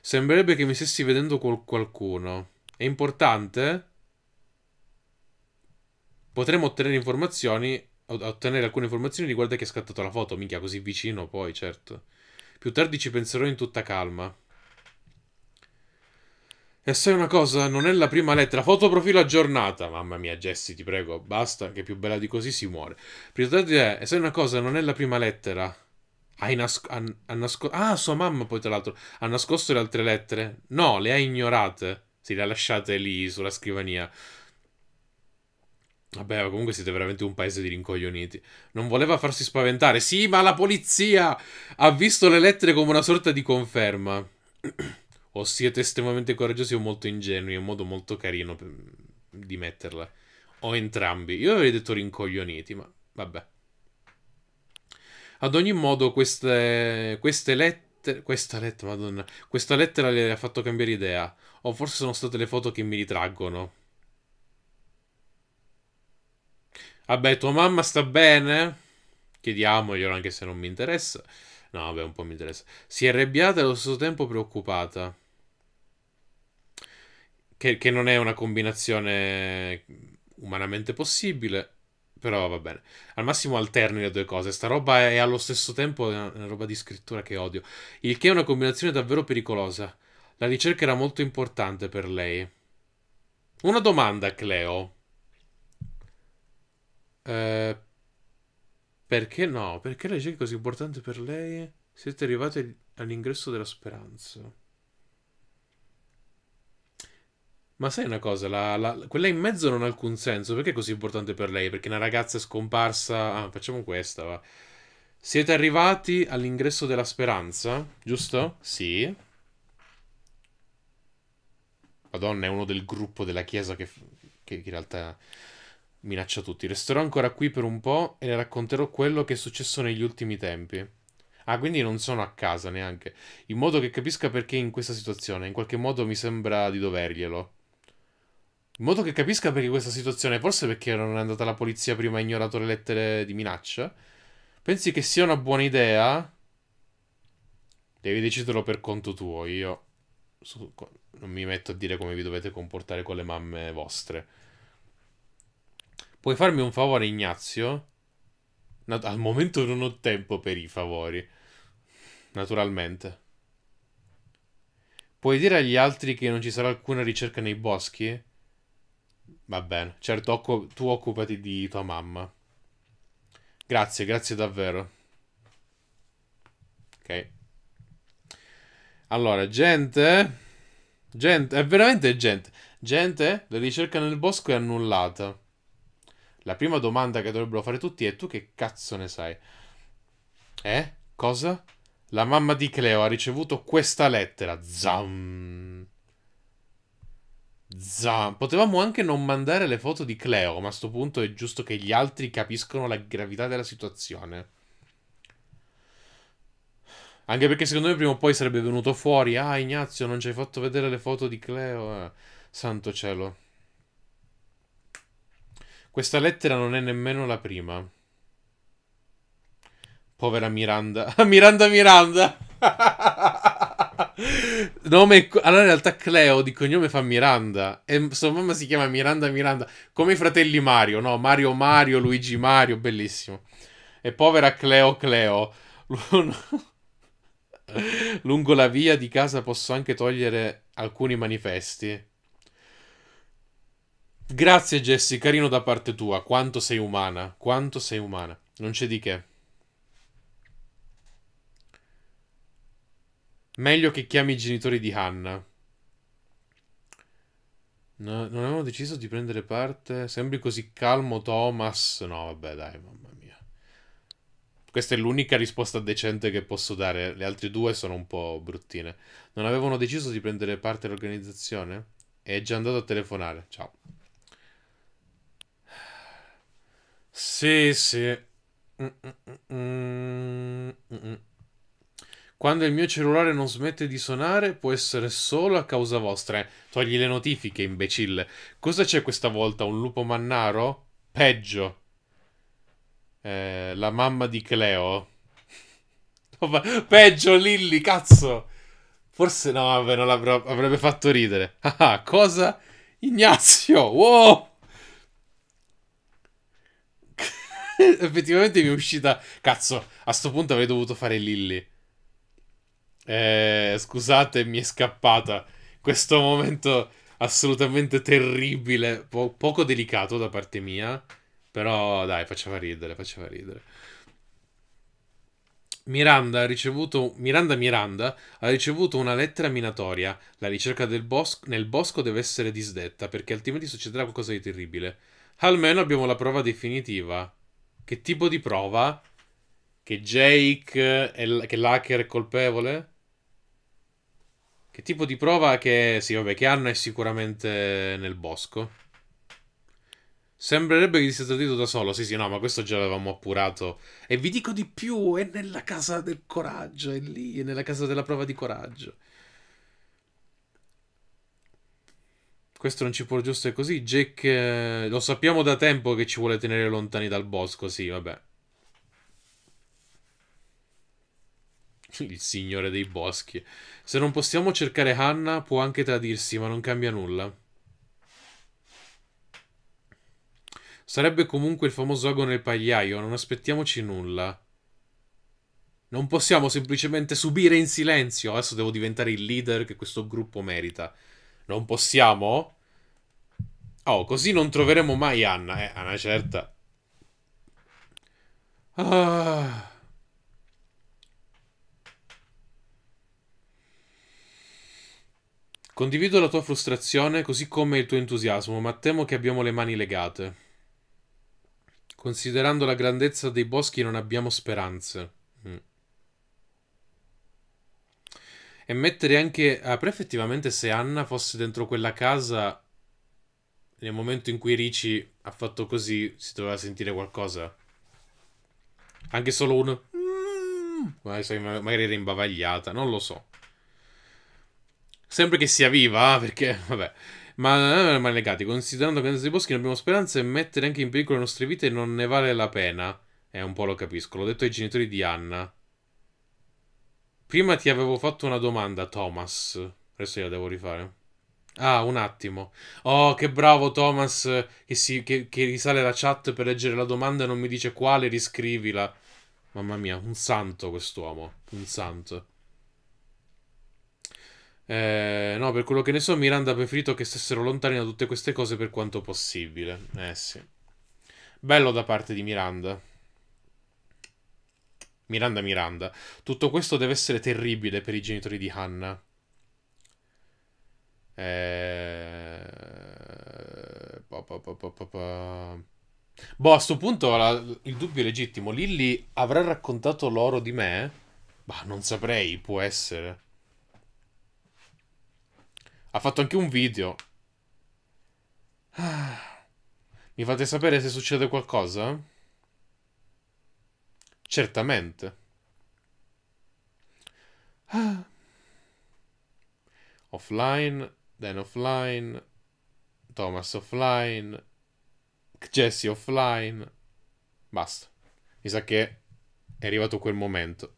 Sembrerebbe che mi stessi vedendo col qualcuno. È importante? Potremmo ottenere informazioni ottenere alcune informazioni riguardo a chi ha scattato la foto, minchia, così vicino poi, certo. Più tardi ci penserò in tutta calma. E sai una cosa, non è la prima lettera. Fotoprofilo aggiornata. Mamma mia, Jessie, ti prego, basta, che più bella di così si muore. Priorità E sai una cosa, non è la prima lettera. Hai nascosto. Ha, ha ah, sua mamma poi, tra l'altro. Ha nascosto le altre lettere? No, le ha ignorate. Sì, le ha lasciate lì sulla scrivania. Vabbè, comunque siete veramente un paese di rincoglioniti. Non voleva farsi spaventare. Sì, ma la polizia ha visto le lettere come una sorta di conferma. o siete estremamente coraggiosi o molto ingenui, è un modo molto carino per, di metterla. O entrambi. Io avrei detto rincoglioniti, ma vabbè. Ad ogni modo, queste, queste lettere... Questa lettera, madonna. Questa lettera le ha fatto cambiare idea. O forse sono state le foto che mi ritraggono. Vabbè, tua mamma sta bene? Chiediamoglielo anche se non mi interessa. No, vabbè, un po' mi interessa. Si è arrabbiata e allo stesso tempo preoccupata che, che non è una combinazione umanamente possibile, però va bene. Al massimo alterni le due cose. Sta roba è, è allo stesso tempo una, roba di scrittura che odio. Il che è una combinazione davvero pericolosa. La ricerca era molto importante per lei. Una domanda, Cleo. Eh, perché no? Perché la ricerca è così importante per lei? Siete arrivati all'ingresso della speranza. Ma sai una cosa, la, la, quella in mezzo non ha alcun senso. Perché è così importante per lei? Perché una ragazza è scomparsa. Ah, facciamo questa, va. Siete arrivati all'ingresso della speranza, giusto? Sì. Madonna, è uno del gruppo della chiesa che, che in realtà minaccia tutti. Resterò ancora qui per un po' e le racconterò quello che è successo negli ultimi tempi. Ah, quindi non sono a casa neanche. In modo che capisca perché in questa situazione. In qualche modo mi sembra di doverglielo. In modo che capisca perché questa situazione, forse perché non è andata la polizia prima e ha ignorato le lettere di minaccia. Pensi che sia una buona idea? Devi deciderlo per conto tuo, io non mi metto a dire come vi dovete comportare con le mamme vostre. Puoi farmi un favore, Ignazio? Nat al momento non ho tempo per i favori. Naturalmente. Puoi dire agli altri che non ci sarà alcuna ricerca nei boschi? Va bene, certo, occu- tu occupati di tua mamma. Grazie, grazie davvero. Ok. Allora, gente... Gente, è veramente gente. Gente, la ricerca nel bosco è annullata. La prima domanda che dovrebbero fare tutti è tu che cazzo ne sai? Eh? Cosa? La mamma di Cleo ha ricevuto questa lettera. Zam. Zam. Potevamo anche non mandare le foto di Cleo, ma a sto punto è giusto che gli altri capiscono la gravità della situazione. Anche perché secondo me prima o poi sarebbe venuto fuori. Ah, Ignazio, non ci hai fatto vedere le foto di Cleo. Eh, santo cielo. Questa lettera non è nemmeno la prima. Povera Miranda. Miranda Miranda. Nome... Allora in realtà Cleo di cognome fa Miranda e sua mamma si chiama Miranda Miranda, come i fratelli Mario, no? Mario Mario, Luigi Mario, bellissimo. E povera Cleo Cleo. Lungo la via di casa posso anche togliere alcuni manifesti. Grazie Jessie, carino da parte tua, quanto sei umana, quanto sei umana, non c'è di che. Meglio che chiami i genitori di Hannah. No, non avevano deciso di prendere parte. Sembri così calmo, Thomas. No, vabbè, dai, mamma mia. Questa è l'unica risposta decente che posso dare. Le altre due sono un po' bruttine. Non avevano deciso di prendere parte all'organizzazione? È già andato a telefonare. Ciao. Sì, sì. Mm -mm -mm. mm, mm, mm. Quando il mio cellulare non smette di suonare, può essere solo a causa vostra. Togli le notifiche, imbecille. Cosa c'è questa volta? Un lupo mannaro? Peggio. Eh, la mamma di Cleo. Peggio, Lilly, cazzo. Forse no, vabbè, non avrebbe fatto ridere. Ah, ah cosa? Ignazio, wow! Effettivamente mi è uscita... Cazzo, a sto punto avrei dovuto fare Lilly. Eh, scusate, mi è scappata. Questo momento assolutamente terribile, po- poco delicato da parte mia, però dai, faceva ridere, faceva ridere. Miranda ha ricevuto, Miranda Miranda ha ricevuto una lettera minatoria. La ricerca bos- nel bosco deve essere disdetta perché altrimenti succederà qualcosa di terribile. Almeno abbiamo la prova definitiva. Che tipo di prova? Che Jake è l- che l'hacker è colpevole? Che tipo di prova che... Sì, vabbè, che hanno è sicuramente nel bosco. Sembrerebbe che ti sia tradito da solo. Sì, sì, no, ma questo già l'avevamo appurato. E vi dico di più, è nella casa del coraggio, è lì, è nella casa della prova di coraggio. Questo non ci può giusto è così. Jack, eh, lo sappiamo da tempo che ci vuole tenere lontani dal bosco, sì, vabbè. il signore dei boschi. Se non possiamo cercare Hanna, può anche tradirsi, ma non cambia nulla. Sarebbe comunque il famoso ago nel pagliaio, non aspettiamoci nulla. Non possiamo semplicemente subire in silenzio. Adesso devo diventare il leader che questo gruppo merita. Non possiamo? Oh, così non troveremo mai Anna, eh, Anna certa. Ah... Condivido la tua frustrazione così come il tuo entusiasmo, ma temo che abbiamo le mani legate. Considerando la grandezza dei boschi non abbiamo speranze. Mm. E mettere anche... Ah, però effettivamente se Anna fosse dentro quella casa nel momento in cui Ricci ha fatto così, si doveva sentire qualcosa. Anche solo un... Mm. Magari era imbavagliata, non lo so. Sempre che sia viva, ah, perché, vabbè. Ma non è mai legati, considerando che nei boschi non abbiamo speranze mettere anche in pericolo le nostre vite non ne vale la pena. Eh, un po' lo capisco, l'ho detto ai genitori di Anna. Prima ti avevo fatto una domanda, Thomas. Adesso io la devo rifare. Ah, un attimo. Oh, che bravo Thomas che, si, che, che risale la chat per leggere la domanda e non mi dice quale, riscrivila. Mamma mia, un santo quest'uomo, un santo. Eh, no, per quello che ne so, Miranda ha preferito che stessero lontani da tutte queste cose per quanto possibile. Eh sì. Bello da parte di Miranda. Miranda, Miranda. Tutto questo deve essere terribile per i genitori di Hannah. Eh... Pa, pa, pa, boh, a sto punto la... il dubbio è legittimo. Lilly avrà raccontato loro di me? Bah, non saprei, può essere. Ha fatto anche un video. Mi fate sapere se succede qualcosa? Certamente. Offline, then offline, Thomas offline, Jesse offline. Basta. Mi sa che è arrivato quel momento.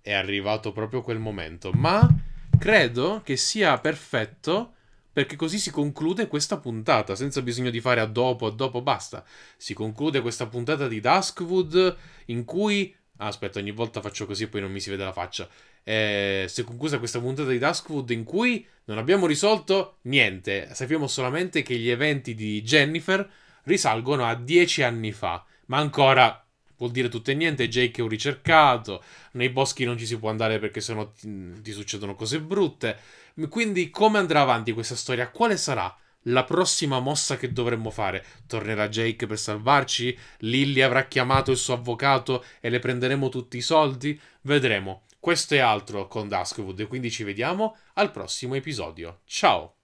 È arrivato proprio quel momento. Ma credo che sia perfetto perché così si conclude questa puntata, senza bisogno di fare a dopo, a dopo, basta. Si conclude questa puntata di Duskwood in cui... Ah, aspetta, ogni volta faccio così e poi non mi si vede la faccia. Eh, si è conclusa questa puntata di Duskwood in cui non abbiamo risolto niente. Sappiamo solamente che gli eventi di Jennifer risalgono a dieci anni fa, ma ancora vuol dire tutto e niente, Jake è un ricercato, nei boschi non ci si può andare perché sennò ti, ti succedono cose brutte. Quindi come andrà avanti questa storia? Quale sarà? la prossima mossa che dovremmo fare. Tornerà Jake per salvarci? Lily avrà chiamato il suo avvocato e le prenderemo tutti i soldi? Vedremo. Questo è altro con Duskwood, quindi ci vediamo al prossimo episodio. Ciao!